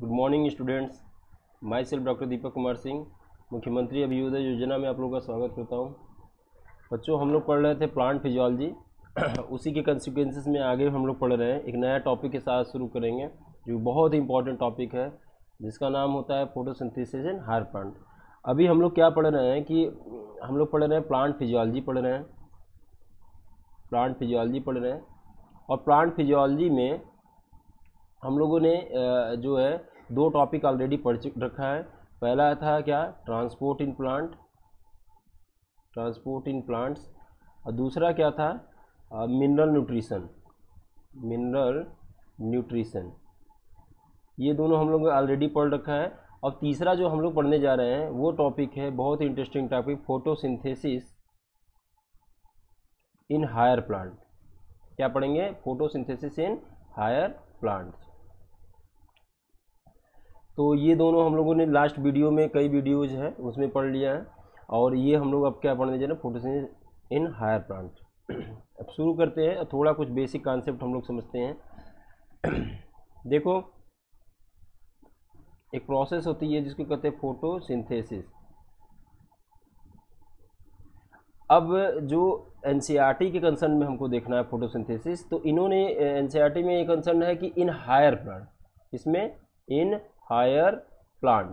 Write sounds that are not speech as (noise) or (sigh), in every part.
Good morning students my self doctor दीपक कुमार सिंह मुख्यमंत्री अभियोदय योजना में आप लोगों का स्वागत करता हूँ बच्चों हम लोग पढ़ रहे थे प्लांट फिजियोलॉजी (clears throat) उसी के कंसिक्वेंसिस में आगे हम लोग पढ़ रहे हैं एक नया टॉपिक के साथ शुरू करेंगे जो बहुत ही इंपॉर्टेंट टॉपिक है जिसका नाम होता है फोटोसिंथेसिस एंड हार प्लांट अभी हम लोग क्या पढ़ रहे हैं कि हम लोग पढ़ रहे हैं प्लांट फिजियोलॉजी पढ़ रहे हैं प्लांट फिजियोलॉजी पढ़ रहे हैं और प्लांट फिजियोलॉजी में हम लोगों ने जो है दो टॉपिक ऑलरेडी पढ़ रखा है पहला था क्या transport in plant transport in plants और दूसरा क्या था मिनरल न्यूट्रिशन मिनरल न्यूट्रिशन ये दोनों हम लोग ऑलरेडी पढ़ रखा है अब तीसरा जो हम लोग पढ़ने जा रहे हैं वो टॉपिक है बहुत interesting topic photosynthesis in higher plant क्या पढ़ेंगे फोटोसिंथेसिस इन हायर प्लांट्स तो ये दोनों हम लोगों ने लास्ट वीडियो में कई वीडियोज हैं उसमें पढ़ लिया है और ये हम लोग अब क्या पढ़ने जा रहे हैं फोटोसिंथ इन हायर प्लांट अब शुरू करते हैं थोड़ा कुछ बेसिक कॉन्सेप्ट हम लोग समझते हैं देखो एक प्रोसेस होती है जिसको कहते हैं फोटोसिंथेसिस अब जो एन e के कंसर्न में हमको देखना है फोटोसिंथेसिस तो इन्होंने एन e में ये कंसर्न है कि इन हायर प्लांट इसमें इन हायर प्लांट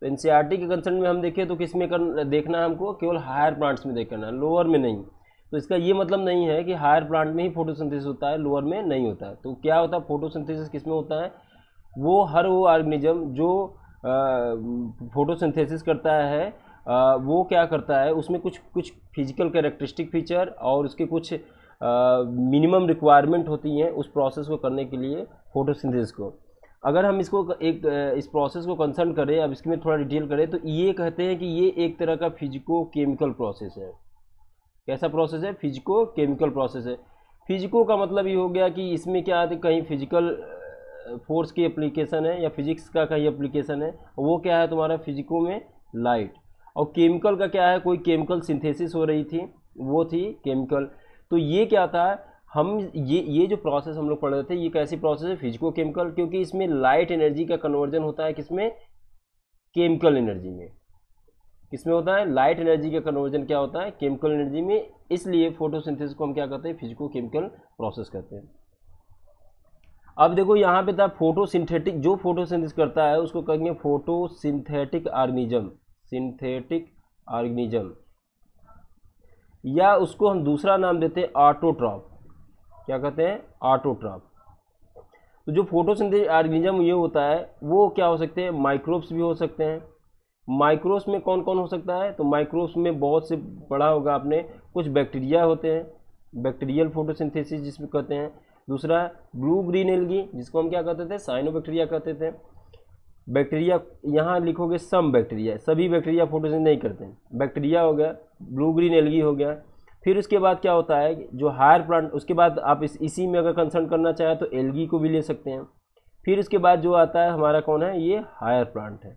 तो एन के कंसर्न में हम देखें तो किस में कर, देखना है हमको केवल हायर प्लांट्स में देखना है लोअर में नहीं तो इसका ये मतलब नहीं है कि हायर प्लांट में ही फोटोसिंथेसिस होता है लोअर में नहीं होता है तो क्या होता है फोटोसिंथेसिस किस में होता है वो हर वो ऑर्गेनिज्म जो फोटोसिंथेसिस करता है आ, वो क्या करता है उसमें कुछ कुछ फिजिकल कैरेक्टरिस्टिक फीचर और उसके कुछ मिनिमम रिक्वायरमेंट होती हैं उस प्रोसेस को करने के लिए फोटोसिंथेसिस को अगर हम इसको एक इस प्रोसेस को कंसर्न करें अब इसके में थोड़ा डिटेल करें तो ये कहते हैं कि ये एक तरह का फिजिको केमिकल प्रोसेस है कैसा प्रोसेस है फिजिको केमिकल प्रोसेस है फिजिको का मतलब ये हो गया कि इसमें क्या है कहीं फिजिकल फोर्स की एप्लीकेशन है या फिजिक्स का कहीं एप्लीकेशन है वो क्या है तुम्हारा फिजिको में लाइट और केमिकल का क्या है कोई केमिकल सिंथेसिस हो रही थी वो थी केमिकल तो ये क्या था हम ये ये जो प्रोसेस हम लोग पढ़ रहे थे ये कैसी प्रोसेस है फिजिको केमिकल क्योंकि इसमें लाइट एनर्जी का कन्वर्जन होता है किसमें केमिकल एनर्जी में किसमें होता है लाइट एनर्जी का कन्वर्जन क्या होता है केमिकल एनर्जी में इसलिए फोटोसिंथेसिस को हम क्या कहते हैं फिजिको केमिकल प्रोसेस कहते हैं अब देखो यहाँ पे था फोटोसिंथेटिक जो फोटोसिंथेसिस करता है उसको कहेंगे फोटोसिंथेटिक आर्गनिजम सिंथेटिक आर्गनिजम या उसको हम दूसरा नाम देते हैं ऑटोट्रॉप क्या कहते हैं ऑटोट्रॉप तो जो फोटोसिंथेटिक ऑर्गेनिज्म ये होता है वो क्या हो सकते हैं माइक्रोब्स भी हो सकते हैं माइक्रोब्स में कौन कौन हो सकता है तो माइक्रोब्स में बहुत से पढ़ा होगा आपने कुछ बैक्टीरिया होते हैं बैक्टीरियल फोटोसिंथेसिस जिसमें कहते हैं दूसरा ब्लू ग्रीन एलगी जिसको हम क्या कहते थे बैक्टीरिया कहते थे बैक्टीरिया यहाँ लिखोगे सम बैक्टीरिया सभी बैक्टीरिया फोटोसिंथेसिस नहीं करते हैं बैक्टीरिया हो गया ब्लू ग्रीन एलगी हो गया फिर उसके बाद क्या होता है जो हायर प्लांट उसके बाद आप इस इसी में अगर कंसर्न करना चाहें तो एलगी को भी ले सकते हैं फिर उसके बाद जो आता है हमारा कौन है ये हायर प्लांट है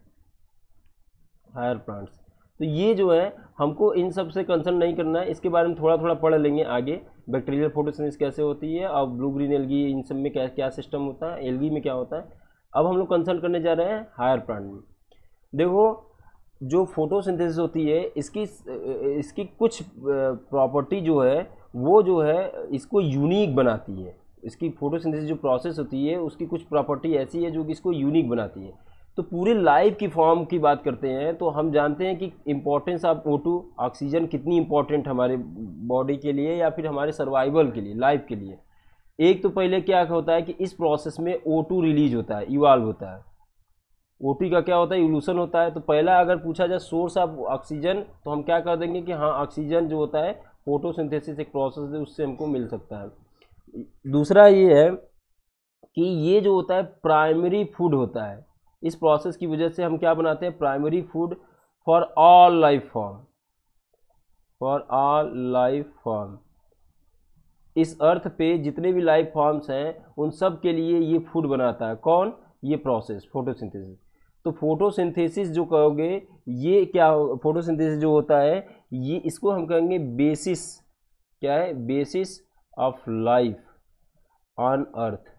हायर प्लांट्स तो ये जो है हमको इन सब से कंसर्न नहीं करना है इसके बारे में थोड़ा थोड़ा पढ़ लेंगे आगे बैक्टीरियल फोटोसिंथेसिस कैसे होती है और ब्लू ग्रीन एलगी इन सब में क्या क्या सिस्टम होता है एलगी में क्या होता है अब हम लोग कंसर्न करने जा रहे हैं हायर प्लांट में देखो जो फोटोसिंथेसिस होती है इसकी इसकी कुछ प्रॉपर्टी जो है वो जो है इसको यूनिक बनाती है इसकी फोटोसिंथेसिस जो प्रोसेस होती है उसकी कुछ प्रॉपर्टी ऐसी है जो कि इसको यूनिक बनाती है तो पूरे लाइफ की फॉर्म की बात करते हैं तो हम जानते हैं कि importance of O two oxygen कितनी इम्पोर्टेंट हमारे बॉडी के लिए या फिर हमारे सर्वाइवल के लिए लाइफ के लिए एक तो पहले क्या होता है कि इस प्रोसेस में ओ टू रिलीज होता है इवाल्व होता है ओ का क्या होता है इवोल्यूशन होता है तो पहला अगर पूछा जाए सोर्स ऑफ ऑक्सीजन तो हम क्या कर देंगे कि हाँ ऑक्सीजन जो होता है फोटोसिंथेसिस एक प्रोसेस है उससे हमको मिल सकता है दूसरा ये है कि ये जो होता है प्राइमरी फूड होता है इस प्रोसेस की वजह से हम क्या बनाते हैं primary food for all life form for all life form इस अर्थ पे जितने भी लाइफ फॉर्म्स हैं उन सब के लिए ये फूड बनाता है कौन ये प्रोसेस फोटोसिंथेसिस तो फोटोसिंथेसिस जो कहोगे ये क्या हो फोटोसिंथेसिस जो होता है ये इसको हम कहेंगे बेसिस क्या है basis of life on earth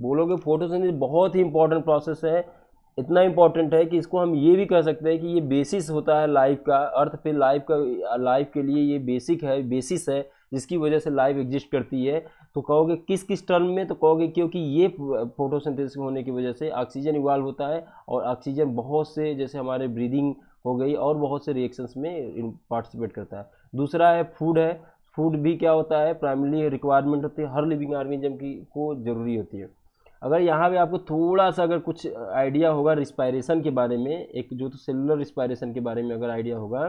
बोलोगे फोटोसिंथेसिस बहुत ही इंपॉर्टेंट प्रोसेस है इतना इंपॉर्टेंट है कि इसको हम ये भी कह सकते हैं कि ये बेसिस होता है लाइफ का अर्थ पे लाइफ का लाइफ के लिए ये बेसिक है बेसिस है जिसकी वजह से लाइफ एग्जिस्ट करती है तो कहोगे किस किस टर्म में तो कहोगे क्योंकि ये फोटोसिंथेसिस होने की वजह से ऑक्सीजन इवाल्व होता है और ऑक्सीजन बहुत से जैसे हमारे ब्रीदिंग हो गई और बहुत से रिएक्शंस में पार्टिसिपेट करता है दूसरा है फूड है फूड भी क्या होता है प्राइमरी रिक्वायरमेंट होती है हर लिविंग ऑर्गेनिज्म की को ज़रूरी होती है अगर यहाँ पर आपको थोड़ा सा अगर कुछ आइडिया होगा रिस्पायरेशन के बारे में एक जो तो सेलुलर रिस्पायरेशन के बारे में अगर आइडिया होगा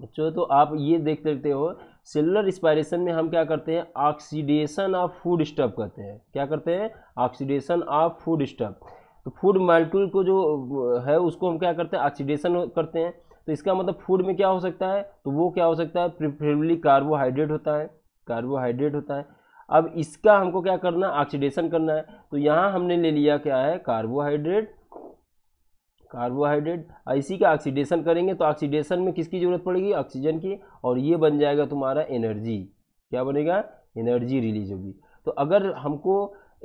बच्चों तो आप ये देख सकते हो सेलुलर रिस्पायरेशन में हम क्या करते हैं ऑक्सीडेशन ऑफ फूड स्टफ करते हैं क्या करते हैं ऑक्सीडेशन ऑफ फूड स्टफ तो फूड मालिक्यूल को जो है उसको हम क्या करते हैं ऑक्सीडेशन करते हैं तो इसका मतलब फूड में क्या हो सकता है तो वो क्या हो सकता है प्रिफरेबली कार्बोहाइड्रेट होता है कार्बोहाइड्रेट होता है अब इसका हमको क्या करना ऑक्सीडेशन करना है तो यहाँ हमने ले लिया क्या है कार्बोहाइड्रेट कार्बोहाइड्रेट इसी का ऑक्सीडेशन करेंगे तो ऑक्सीडेशन में किसकी ज़रूरत पड़ेगी ऑक्सीजन की और ये बन जाएगा तुम्हारा एनर्जी क्या बनेगा एनर्जी रिलीज होगी तो अगर हमको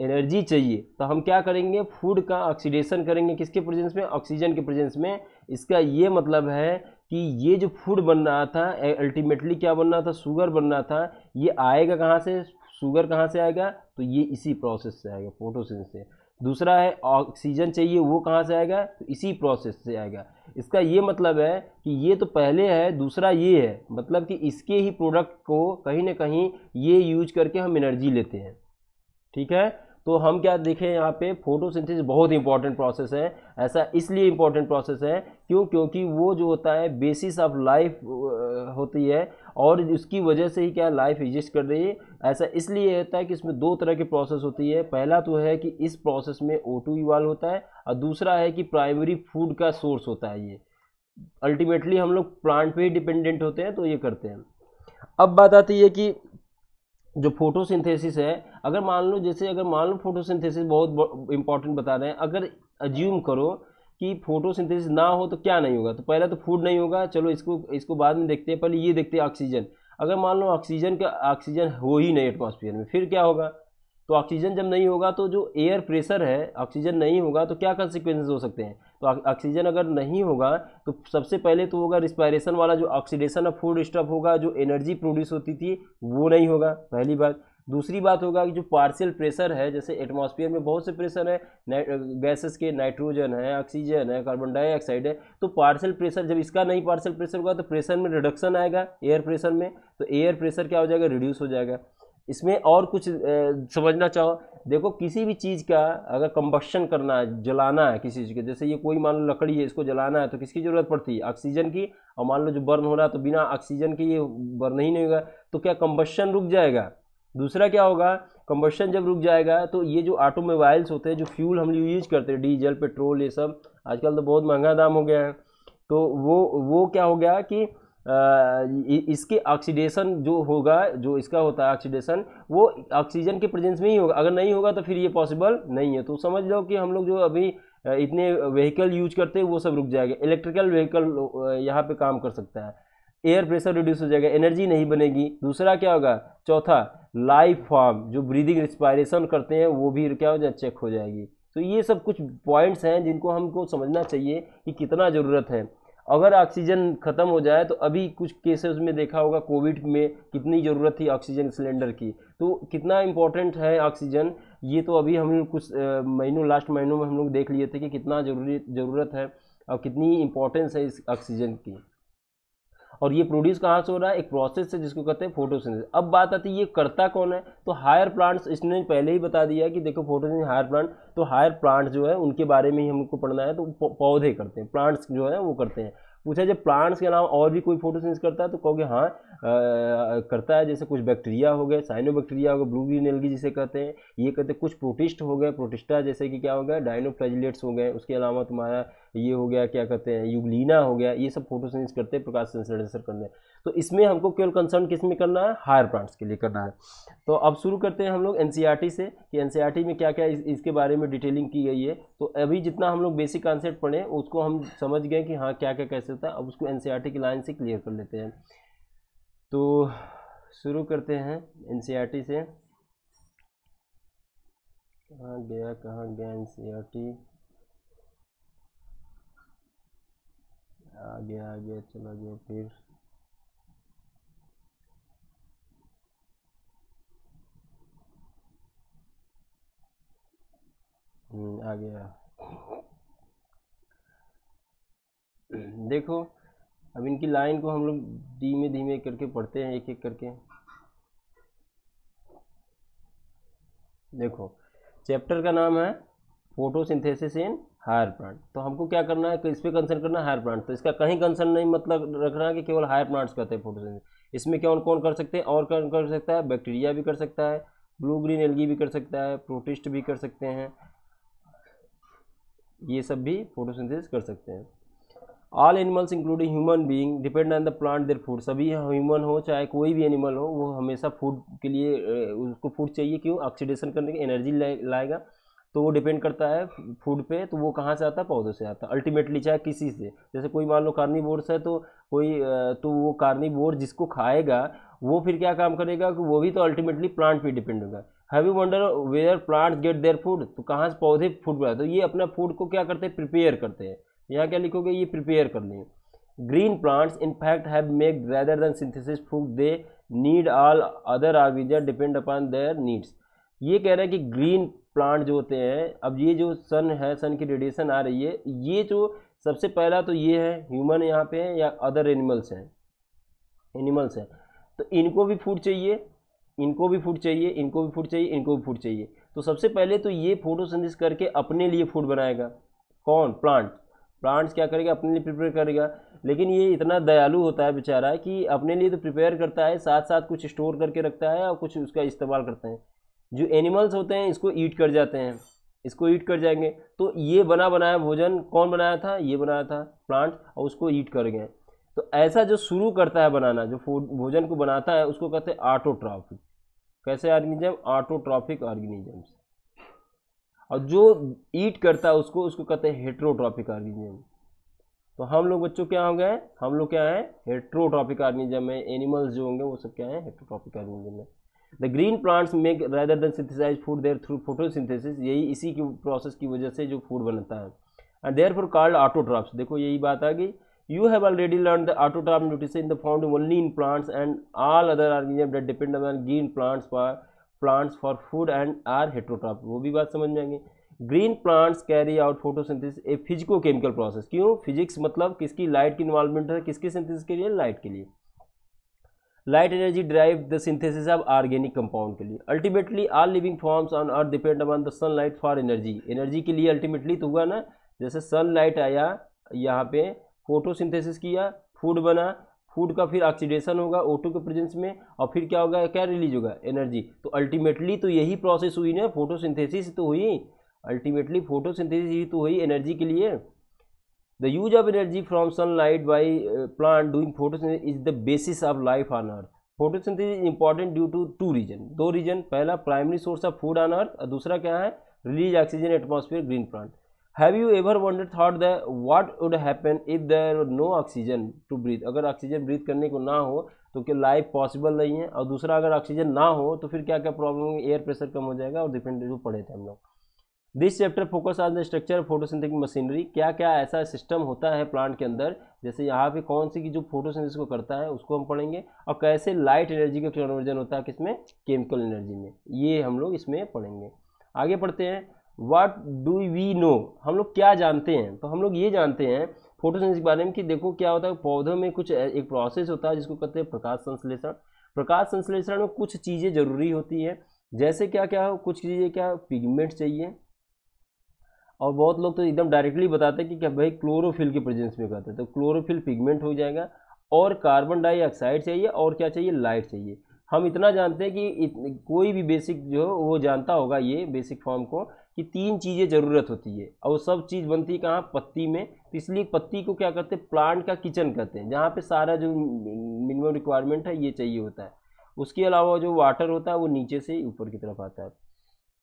एनर्जी चाहिए तो हम क्या करेंगे फूड का ऑक्सीडेशन करेंगे किसके प्रेजेंस में ऑक्सीजन के प्रेजेंस में इसका ये मतलब है कि ये जो फूड बन रहा था अल्टीमेटली क्या बन रहा था शुगर बन रहा था ये आएगा कहाँ से शुगर कहाँ से आएगा तो ये इसी प्रोसेस से आएगा फोटोसिंथेसिस से दूसरा है ऑक्सीजन चाहिए वो कहाँ से आएगा तो इसी प्रोसेस से आएगा इसका ये मतलब है कि ये तो पहले है दूसरा ये है मतलब कि इसके ही प्रोडक्ट को कहीं ना कहीं ये यूज करके हम एनर्जी लेते हैं ठीक है तो हम क्या देखें यहाँ पे फोटोसिंथेसिस बहुत इंपॉर्टेंट प्रोसेस है ऐसा इसलिए इंपॉर्टेंट प्रोसेस है क्यों क्योंकि वो जो होता है बेसिस ऑफ लाइफ होती है और उसकी वजह से ही क्या लाइफ एग्जिस्ट कर रही है ऐसा इसलिए होता है कि इसमें दो तरह की प्रोसेस होती है पहला तो है कि इस प्रोसेस में ओ टू इवाल्व होता है और दूसरा है कि प्राइमरी फूड का सोर्स होता है ये अल्टीमेटली हम लोग प्लांट पर ही डिपेंडेंट होते हैं तो ये करते हैं अब बात आती है कि जो फोटोसिंथेसिस है अगर मान लो जैसे अगर मान लो फोटोसिंथेसिस बहुत इंपॉर्टेंट बता रहे हैं अगर अज्यूम करो कि फोटोसिंथेसिस ना हो तो क्या नहीं होगा तो पहला तो फूड नहीं होगा चलो इसको इसको बाद में देखते हैं पहले ये देखते हैं ऑक्सीजन अगर मान लो ऑक्सीजन का ऑक्सीजन हो ही नहीं एटमॉस्फेयर में फिर क्या होगा तो ऑक्सीजन जब नहीं होगा तो जो एयर प्रेशर है ऑक्सीजन नहीं होगा तो क्या कंसिक्वेंसेज हो सकते हैं तो ऑक्सीजन अगर नहीं होगा तो सबसे पहले तो होगा रिस्पायरेशन वाला जो ऑक्सीडेशन ऑफ फूड स्टफ होगा जो एनर्जी प्रोड्यूस होती थी वो नहीं होगा पहली बात दूसरी बात होगा कि जो पार्शियल प्रेशर है जैसे एटमॉस्फेयर में बहुत से प्रेशर है गैसेस के नाइट्रोजन है ऑक्सीजन है कार्बन डाइऑक्साइड है तो पार्शियल प्रेशर जब इसका नहीं पार्शियल प्रेशर होगा तो प्रेशर में रिडक्शन आएगा एयर प्रेशर में तो एयर प्रेशर क्या हो जाएगा रिड्यूस हो जाएगा इसमें और कुछ समझना चाहो देखो किसी भी चीज़ का अगर कम्बक्शन करना है जलाना है किसी चीज़ के जैसे ये कोई मान लो लकड़ी है इसको जलाना है तो किसकी ज़रूरत पड़ती है ऑक्सीजन की और मान लो जो बर्न हो रहा है तो बिना ऑक्सीजन के ये बर्न ही नहीं होगा तो क्या कम्बक्शन रुक जाएगा दूसरा क्या होगा कम्बशन जब रुक जाएगा तो ये जो ऑटोमोबाइल्स होते हैं जो फ्यूल हम लोग यूज करते हैं डीजल पेट्रोल ये सब आजकल तो बहुत महंगा दाम हो गया है तो वो वो क्या हो गया कि इसके ऑक्सीडेशन जो होगा जो इसका होता है ऑक्सीडेशन वो ऑक्सीजन के प्रेजेंस में ही होगा अगर नहीं होगा तो फिर ये पॉसिबल नहीं है तो समझ लो कि हम लोग जो अभी इतने व्हीकल यूज करते हैं वो सब रुक जाएगा इलेक्ट्रिकल व्हीकल यहाँ पे काम कर सकता है एयर प्रेशर रिड्यूस हो जाएगा एनर्जी नहीं बनेगी दूसरा क्या होगा चौथा लाइफ फॉर्म जो ब्रीदिंग रिस्पायरेशन करते हैं वो भी क्या हो जाए चेक हो जाएगी तो ये सब कुछ पॉइंट्स हैं जिनको हमको समझना चाहिए कि कितना ज़रूरत है अगर ऑक्सीजन ख़त्म हो जाए तो अभी कुछ केसेस में देखा होगा कोविड में कितनी ज़रूरत थी ऑक्सीजन सिलेंडर की तो कितना इम्पोर्टेंट है ऑक्सीजन ये तो अभी हम लोग कुछ महीनों लास्ट महीनों में हम लोग देख लिए थे कि कितना ज़रूरी ज़रूरत है और कितनी इम्पोर्टेंस है इस ऑक्सीजन की और ये प्रोड्यूस कहाँ से हो रहा है एक प्रोसेस है जिसको कहते हैं फोटोसिंथेसिस अब बात आती है ये करता कौन है तो हायर प्लांट्स इसने पहले ही बता दिया कि देखो फोटोसिंथेसिस हायर प्लांट तो हायर प्लांट जो है उनके बारे में ही हमको पढ़ना है तो पौधे करते हैं प्लांट्स जो है वो करते हैं पूछा जब प्लांट्स के अलावा और भी कोई फोटोसिंथेसिस करता है तो कहोगे हाँ करता है जैसे कुछ बैक्टीरिया हो गए साइनो बैक्टीरिया हो गए ब्लू ग्रीन एलगी जिसे कहते हैं ये कहते हैं कुछ प्रोटिस्ट हो गए प्रोटिस्टा जैसे कि क्या हो गया डाइनोफ्लाजिलेट्स हो गए उसके अलावा तुम्हारा ये हो गया क्या कहते हैं युगलीना हो गया ये सब सेंस करते हैं प्रकाश संश्लेषण करने तो इसमें हमको केवल कंसर्न किस में करना है हायर प्लांट्स के लिए करना है तो अब शुरू करते हैं हम लोग एन e से कि एन e में क्या क्या इस, इसके बारे में डिटेलिंग की गई है तो अभी जितना हम लोग बेसिक कॉन्सेप्ट पढ़े उसको हम समझ गए कि हाँ क्या क्या कैसे होता है अब उसको एन e की लाइन से क्लियर कर लेते हैं तो शुरू करते हैं एन से कहाँ गया कहाँ गया एन आगे आगे आ गया चला गया फिर हम्म, आ गया देखो अब इनकी लाइन को हम लोग धीमे धीमे करके पढ़ते हैं एक एक करके देखो चैप्टर का नाम है फोटोसिंथेसिस इन हायर प्लांट तो हमको क्या करना है इस पर कंसर्न करना है हायर प्लांट तो इसका कहीं कंसर्न नहीं मतलब रखना कि केवल हायर प्लांट्स करते हैं फोटोसिंथेसिस इसमें कौन कौन कर सकते हैं और कौन कर सकता है बैक्टीरिया भी कर सकता है ब्लू ग्रीन एलगी भी कर सकता है प्रोटिस्ट भी कर सकते हैं ये सब भी फोटोसिंथेसिस कर सकते हैं all animals including human being depend on the plant their food सभी ह्यूमन हो चाहे कोई भी एनिमल हो वो हमेशा फूड के लिए उसको फूड चाहिए क्यों ऑक्सीडेशन करने की एनर्जी लाएगा तो वो डिपेंड करता है फूड पे तो वो कहाँ से आता है पौधों से आता है अल्टीमेटली चाहे किसी से जैसे कोई मान लो कार्निवोर्स है तो कोई तो वो कार्निवोर जिसको खाएगा वो फिर क्या काम करेगा कि वो भी तो अल्टीमेटली प्लांट पे डिपेंड होगा have you wonder where plant get their food तो कहाँ से पौधे फूड बनाते तो ये अपना फूड को क्या करते हैं प्रिपेयर करते हैं यहाँ क्या लिखोगे ये प्रिपेयर कर लें green plants in fact have make rather than synthesis food they need all other organism depend upon their needs ये कह रहा है कि ग्रीन प्लांट जो होते हैं अब ये जो सन है सन की रेडिएशन आ रही है ये जो सबसे पहला तो ये है ह्यूमन यहाँ पे है या अदर एनिमल्स हैं एनिमल्स हैं तो इनको भी फूड चाहिए इनको भी फूड चाहिए इनको भी फूड चाहिए इनको भी फूड चाहिए तो सबसे पहले तो ये फोटो करके अपने लिए फूड बनाएगा कौन प्लांट प्लांट्स क्या करेगा अपने लिए प्रिपेयर करेगा लेकिन ये इतना दयालु होता है बेचारा कि अपने लिए तो प्रिपेयर करता है साथ साथ कुछ स्टोर करके रखता है और कुछ उसका इस्तेमाल करते हैं जो एनिमल्स होते हैं इसको ईट कर जाते हैं इसको ईट कर जाएंगे तो ये बना बनाया भोजन कौन बनाया था ये बनाया था प्लांट और उसको ईट कर गए तो ऐसा जो शुरू करता है बनाना जो भोजन को बनाता है उसको कहते हैं आटोट्रॉफिक कैसे ऑर्गेनिज्म आटोट्रॉफिक ऑर्गेनिजम्स और जो ईट करता है उसको उसको कहते हैं हेट्रोट्रॉफिक ऑर्गेनिज्म तो हम लोग बच्चों क्या हो गए हम लोग क्या है हेट्रोट्रॉफिक ऑर्गेनिज्म है एनिमल्स जो होंगे वो सब क्या है हेट्रोट्रॉफिक ऑर्गेनिज्म है the green plants make rather than synthesise food there through photosynthesis यही इसी की प्रोसेस की वजह से जो फूड बनता है and therefore called autotrophs देखो यही बात आ गई you have already learn the autotroph nutrition in the found only in plants and all other organism that depend on green plants for plants for food and are heterotroph वो भी बात समझ में आएंगे green plants carry out photosynthesis a physico chemical process क्यों physics मतलब किसकी light की इन्वॉल्वमेंट है किसके सिंथेसिस के लिए लाइट के लिए light energy drive the synthesis of organic compound के लिए ultimately all living forms on earth depend upon the sunlight for energy energy के लिए अल्टीमेटली तो हुआ ना जैसे सनलाइट आया यहाँ पे फोटोसिंथेसिस किया फूड बना फूड का फिर ऑक्सीडेशन होगा ओटो के प्रेजेंस में और फिर क्या होगा क्या रिलीज होगा एनर्जी तो अल्टीमेटली तो यही प्रोसेस हुई ना फोटोसिंथेसिस तो हुई अल्टीमेटली फोटोसिंथेसिस ही तो हुई एनर्जी के लिए the use of energy from sunlight by uh, plant doing photosynthesis is the basis of life on earth photosynthesis is important due to two reason दो रीजन पहला primary source of food on earth और दूसरा क्या है release oxygen atmosphere green plant have you ever wanted thought the what would happen if there no oxygen to breathe अगर oxygen breathe करने को ना हो तो क्या लाइफ पॉसिबल नहीं है और दूसरा अगर ऑक्सीजन ना हो तो फिर क्या क्या प्रॉब्लम एयर प्रेशर कम हो जाएगा और डिफरेंट जो पढ़े थे हम लोग this chapter focus on the structure photosynthetic machinery क्या क्या ऐसा सिस्टम होता है प्लांट के अंदर जैसे यहाँ पे कौन सी की जो फोटोसिंथेसिस को करता है उसको हम पढ़ेंगे और कैसे लाइट एनर्जी का कन्वर्जन होता है किसमें केमिकल एनर्जी में ये हम लोग इसमें पढ़ेंगे आगे पढ़ते हैं वाट डू वी नो हम लोग क्या जानते हैं तो हम लोग ये जानते हैं फोटोसिंथेसिस के बारे में कि देखो क्या होता है पौधों में कुछ एक प्रोसेस होता है जिसको कहते हैं प्रकाश संश्लेषण प्रकाश संश्लेषण में कुछ चीज़ें जरूरी होती हैं जैसे क्या क्या हो कुछ चीज़ें क्या पिगमेंट चाहिए और बहुत लोग तो एकदम डायरेक्टली बताते हैं कि क्या भाई क्लोरोफिल के प्रेजेंस में कहते हैं तो क्लोरोफिल पिगमेंट हो जाएगा और कार्बन डाइऑक्साइड चाहिए और क्या चाहिए लाइट चाहिए हम इतना जानते हैं कि कोई भी बेसिक जो वो जानता होगा ये बेसिक फॉर्म को कि तीन चीज़ें ज़रूरत होती है और सब चीज़ बनती है कहाँ पत्ती में तो इसलिए पत्ती को क्या करते हैं प्लांट का किचन कहते हैं जहाँ पे सारा जो मिनिमम रिक्वायरमेंट है ये चाहिए होता है उसके अलावा जो वाटर होता है वो नीचे से ऊपर की तरफ आता है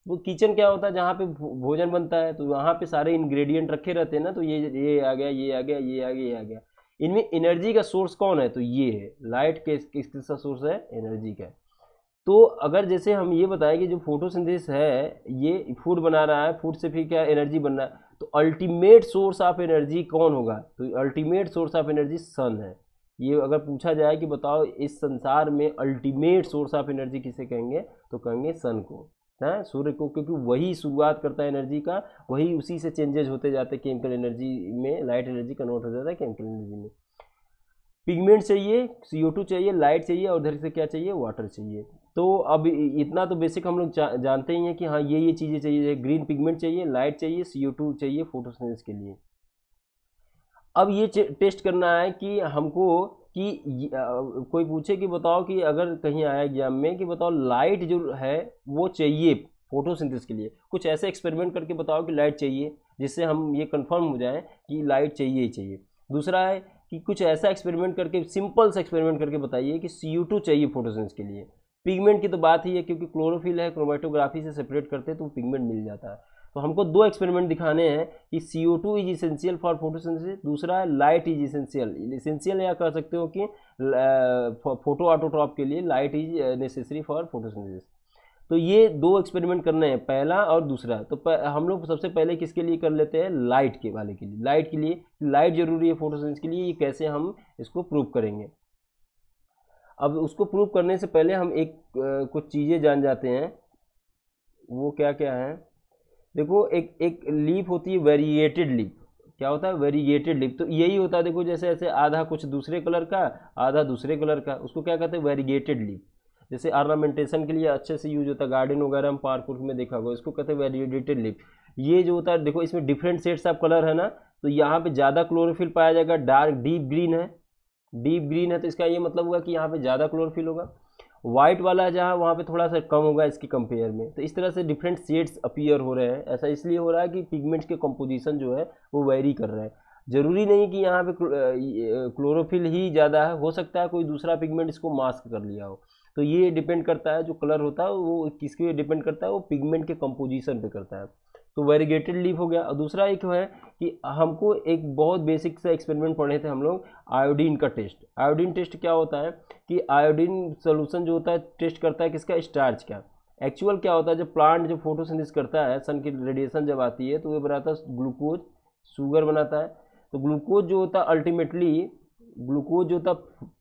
वो किचन क्या होता है जहाँ पे भोजन बनता है तो वहाँ पे सारे इंग्रेडिएंट रखे रहते हैं ना तो ये ये आ गया ये आ गया ये आ गया ये आ गया इनमें एनर्जी का सोर्स कौन है तो ये है लाइट के किस किस का सोर्स है एनर्जी का तो अगर जैसे हम ये बताएं कि जो फोटोसिंथेसिस है ये फूड बना रहा है फूड से फिर क्या एनर्जी बन रहा है तो अल्टीमेट सोर्स ऑफ एनर्जी कौन होगा तो ultimate source of energy sun है ये अगर पूछा जाए कि बताओ इस संसार में अल्टीमेट सोर्स ऑफ एनर्जी किसे कहेंगे तो कहेंगे सन को ना सूर्य को क्योंकि वही शुरुआत करता है एनर्जी का वही उसी से चेंजेज होते जाते हैं केमिकल एनर्जी में लाइट एनर्जी कन्वर्ट हो जाता है केमिकल एनर्जी में पिगमेंट चाहिए सी चाहिए लाइट चाहिए और उधर से क्या चाहिए वाटर चाहिए तो अब इतना तो बेसिक हम लोग जा, जानते ही हैं कि हाँ ये ये चीज़ें चाहिए ग्रीन पिगमेंट चाहिए लाइट चाहिए सी चाहिए फोटोसिंथेसिस के लिए अब ये टेस्ट करना है कि हमको कि कोई पूछे कि बताओ कि अगर कहीं आया एग्जाम में कि बताओ लाइट जो है वो चाहिए फोटोसिंथेसिस के लिए कुछ ऐसे एक्सपेरिमेंट करके बताओ कि लाइट चाहिए जिससे हम ये कंफर्म हो जाएं कि लाइट चाहिए ही चाहिए दूसरा है कि कुछ ऐसा एक्सपेरिमेंट करके सिंपल से एक्सपेरिमेंट करके बताइए कि सी चाहिए फोटोसिंथेसिस के लिए पिगमेंट की तो बात ही है क्योंकि क्लोरोफिल है क्रोमेटोग्राफी से सेपरेट करते हैं तो पिगमेंट मिल जाता है तो हमको दो एक्सपेरिमेंट दिखाने हैं कि C O two is essential for photosynthesis दूसरा है लाइट इज इसेंशियल इसेंशियल या कह सकते हो कि फोटो ऑटोट्रॉप के लिए light is necessary for photosynthesis तो ये दो एक्सपेरिमेंट करने हैं पहला और दूसरा तो हम लोग सबसे पहले किसके लिए कर लेते हैं लाइट के वाले के लिए लाइट के लिए लाइट जरूरी है फोटोसेंस के लिए ये कैसे हम इसको प्रूव करेंगे अब उसको प्रूव करने से पहले हम एक आ, कुछ चीज़ें जान जाते हैं वो क्या क्या हैं देखो एक एक लीफ होती है वेरिएटेड लीफ क्या होता है वेरिएटेड लीफ तो यही होता है देखो जैसे ऐसे आधा कुछ दूसरे कलर का आधा दूसरे कलर का उसको क्या कहते हैं वेरिएटेड लीफ जैसे आर्नामेंटेशन के लिए अच्छे से यूज होता है गार्डन वगैरह हम पार्क उर्क में देखा होगा इसको कहते हैं वेरिएटेड लीफ ये जो होता है देखो इसमें डिफरेंट शेड्स ऑफ कलर है ना तो यहाँ पे ज़्यादा क्लोरोफिल पाया जाएगा डार्क डीप ग्रीन है डीप ग्रीन है तो इसका ये मतलब हुआ कि यहाँ पर ज़्यादा क्लोरोफिल होगा वाइट वाला जहाँ वहाँ पे थोड़ा सा कम होगा इसके कंपेयर में तो इस तरह से डिफरेंट शेड्स अपीयर हो रहे हैं ऐसा इसलिए हो रहा है कि पिगमेंट्स के कंपोजिशन जो है वो वेरी कर रहे हैं ज़रूरी नहीं कि यहाँ पे क्लोरोफिल ही ज़्यादा है हो सकता है कोई दूसरा पिगमेंट इसको मास्क कर लिया हो तो ये डिपेंड करता है जो कलर होता है वो किसके डिपेंड करता है वो पिगमेंट के कंपोजिशन पर करता है तो वेरीगेटेड लीफ हो गया और दूसरा एक है कि हमको एक बहुत बेसिक सा एक्सपेरिमेंट पढ़े थे हम लोग आयोडीन का टेस्ट आयोडीन टेस्ट क्या होता है कि आयोडीन सोल्यूशन जो होता है टेस्ट करता है किसका स्टार्च का एक्चुअल क्या होता है जब प्लांट जब फोटोसिंथेसिस करता है सन की रेडिएशन जब आती है तो वह बनाता है ग्लूकोज शुगर बनाता है तो ग्लूकोज जो होता है अल्टीमेटली ग्लूकोज जो होता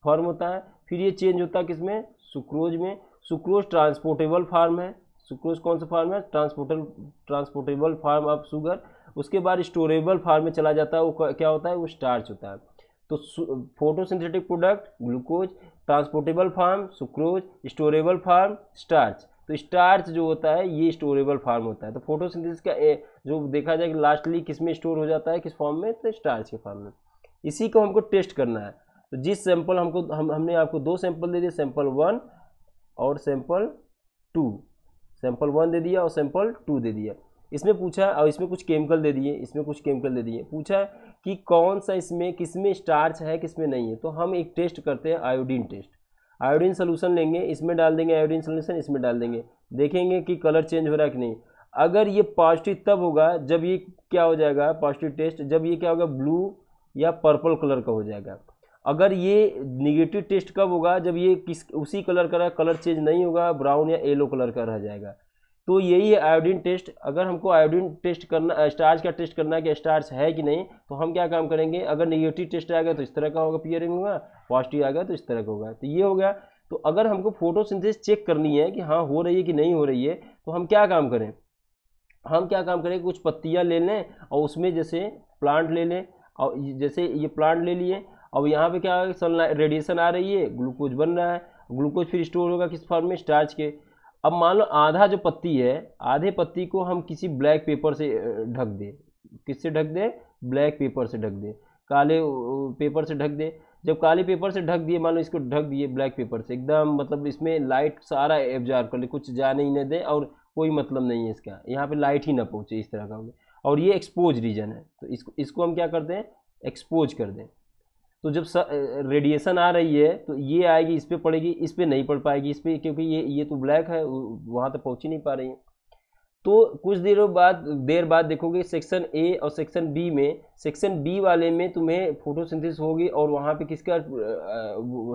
फॉर्म होता है फिर ये चेंज होता है किसमें सुक्रोज में सुक्रोज ट्रांसपोर्टेबल फार्म है सुक्रोज कौन सा फार्म है transportal transportable form of sugar उसके बाद स्टोरेबल फार्म में चला जाता है वो क्या होता है वो स्टार्च होता है तो photosynthetic product glucose transportable form sucrose storable form starch तो स्टार्च जो होता है ये स्टोरेबल फार्म होता है तो फोटोसिंथेसिस का जो देखा जाए कि लास्टली किस में स्टोर हो जाता है किस फॉर्म में तो स्टार्च के फॉर्म में इसी को हमको टेस्ट करना है तो जिस सैंपल हमको हम हमने आपको दो सैंपल दे दिए सैंपल वन और सैंपल टू सैंपल वन दे दिया और सैंपल टू दे दिया इसमें पूछा और इसमें कुछ केमिकल दे दिए इसमें कुछ केमिकल दे दिए पूछा कि कौन सा इसमें किस में स्टार्च है किस में नहीं है तो हम एक टेस्ट करते हैं आयोडीन टेस्ट आयोडीन सोल्यूशन लेंगे इसमें डाल देंगे आयोडीन सोल्यूशन इसमें डाल देंगे देखेंगे कि कलर चेंज हो रहा है कि नहीं अगर ये पॉजिटिव तब होगा जब ये क्या हो जाएगा पॉजिटिव टेस्ट जब ये क्या होगा ब्लू या पर्पल कलर का हो जाएगा अगर ये निगेटिव टेस्ट कब होगा जब ये किस उसी कलर का कलर चेंज नहीं होगा ब्राउन या येलो कलर का रह जाएगा तो यही है आयोडीन टेस्ट अगर हमको आयोडीन टेस्ट करना स्टार्च का टेस्ट करना है कि स्टार्च है कि नहीं तो हम क्या काम करेंगे अगर निगेटिव टेस्ट आएगा तो इस तरह का होगा पियरिंग होगा पॉजिटिव आएगा तो इस तरह का होगा तो ये हो गया तो अगर हमको फोटोसिंथेसिस चेक करनी है कि हाँ हो रही है कि नहीं हो रही है तो हम क्या काम करें हम क्या काम करें कुछ पत्तियाँ ले लें और उसमें जैसे प्लांट ले लें और जैसे ये प्लांट ले लिए अब यहाँ पे क्या होगा सनलाइट रेडिएशन आ रही है ग्लूकोज बन रहा है ग्लूकोज फिर स्टोर होगा किस फॉर्म में स्टार्च के अब मान लो आधा जो पत्ती है आधे पत्ती को हम किसी ब्लैक पेपर से ढक दें किससे ढक दें ब्लैक पेपर से ढक दें काले पेपर से ढक दें जब काले पेपर से ढक दिए मान लो इसको ढक दिए ब्लैक पेपर से एकदम मतलब इसमें लाइट सारा एब्जॉर्व कर ले कुछ जाने ही न दे और कोई मतलब नहीं है इसका यहाँ पे लाइट ही ना पहुँचे इस तरह का और ये एक्सपोज रीजन है तो इसको इसको हम क्या करते हैं एक्सपोज कर दें तो जब रेडिएशन आ रही है तो ये आएगी इस पर पड़ेगी इस पर नहीं पड़ पाएगी इस पर क्योंकि ये ये तो ब्लैक है वहाँ तक तो पहुँच ही नहीं पा रही है तो कुछ देरों बाद देर बाद देखोगे सेक्शन ए और सेक्शन बी में सेक्शन बी वाले में तुम्हें फोटोसिंथेसिस होगी और वहाँ पे किसका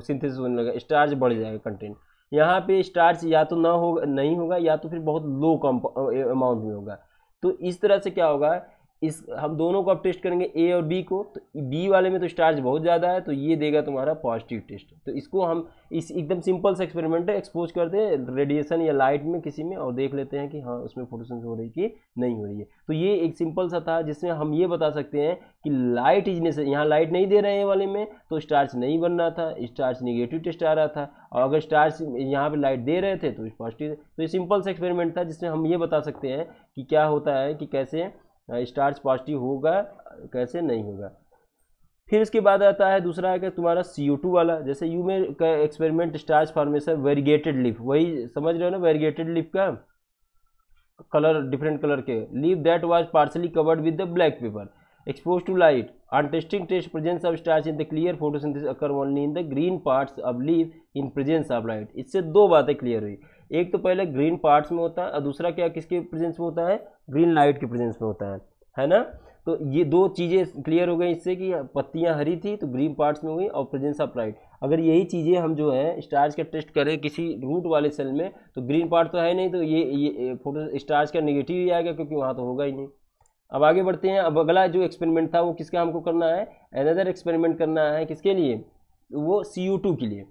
सिंथेसिस होने लगा स्टार्च बढ़ जाएगा कंटेंट यहाँ पे स्टार्च या तो ना हो नहीं होगा या तो फिर बहुत लो कम अमाउंट में होगा तो इस तरह से क्या होगा इस हम दोनों को आप टेस्ट करेंगे ए और बी को तो बी वाले में तो स्टार्च बहुत ज़्यादा है तो ये देगा तुम्हारा पॉजिटिव टेस्ट तो इसको हम इस एकदम सिंपल सा एक्सपेरिमेंट है एक्सपोज करते हैं रेडिएशन या लाइट में किसी में और देख लेते हैं कि हाँ उसमें फोटोसेंस हो रही कि नहीं हो रही है तो ये एक सिंपल सा था जिसमें हम ये बता सकते हैं कि लाइट इजने से यहाँ लाइट नहीं दे रहे हैं वाले में तो स्टार्च नहीं बन रहा था स्टार्च निगेटिव टेस्ट आ रहा था और अगर स्टार्च यहाँ पर लाइट दे रहे थे तो पॉजिटिव तो ये सिंपल सा एक्सपेरिमेंट था जिसमें हम ये बता सकते हैं कि क्या होता है कि कैसे स्टार्च पॉजिटिव होगा कैसे नहीं होगा फिर इसके बाद आता है दूसरा है कि तुम्हारा सी वाला जैसे यू में का experiment starch formation variegated leaf वही समझ रहे हो ना वेरिगेटेड लिप का कलर डिफरेंट कलर के leaf that was partly covered with the black paper expose to light on testing test presence of starch in the clear photosynthesis occur only in the green parts of leaf in presence of light इससे दो बातें clear हुई एक तो पहले green parts में होता है और दूसरा क्या किसके प्रेजेंस में होता है ग्रीन लाइट के प्रेजेंस में होता है है ना तो ये दो चीज़ें क्लियर हो गई इससे कि पत्तियां हरी थी तो ग्रीन पार्ट्स में हुई और प्रेजेंस ऑफ लाइट अगर यही चीज़ें हम जो है स्टार्च का टेस्ट करें किसी रूट वाले सेल में तो ग्रीन पार्ट तो है नहीं तो ये ये फोटो स्टार्च का नेगेटिव ही आएगा क्योंकि वहाँ तो होगा ही नहीं अब आगे बढ़ते हैं अब अगला जो एक्सपेरिमेंट था वो किसका हमको करना है अनदर एक्सपेरिमेंट करना है किसके लिए वो सी के लिए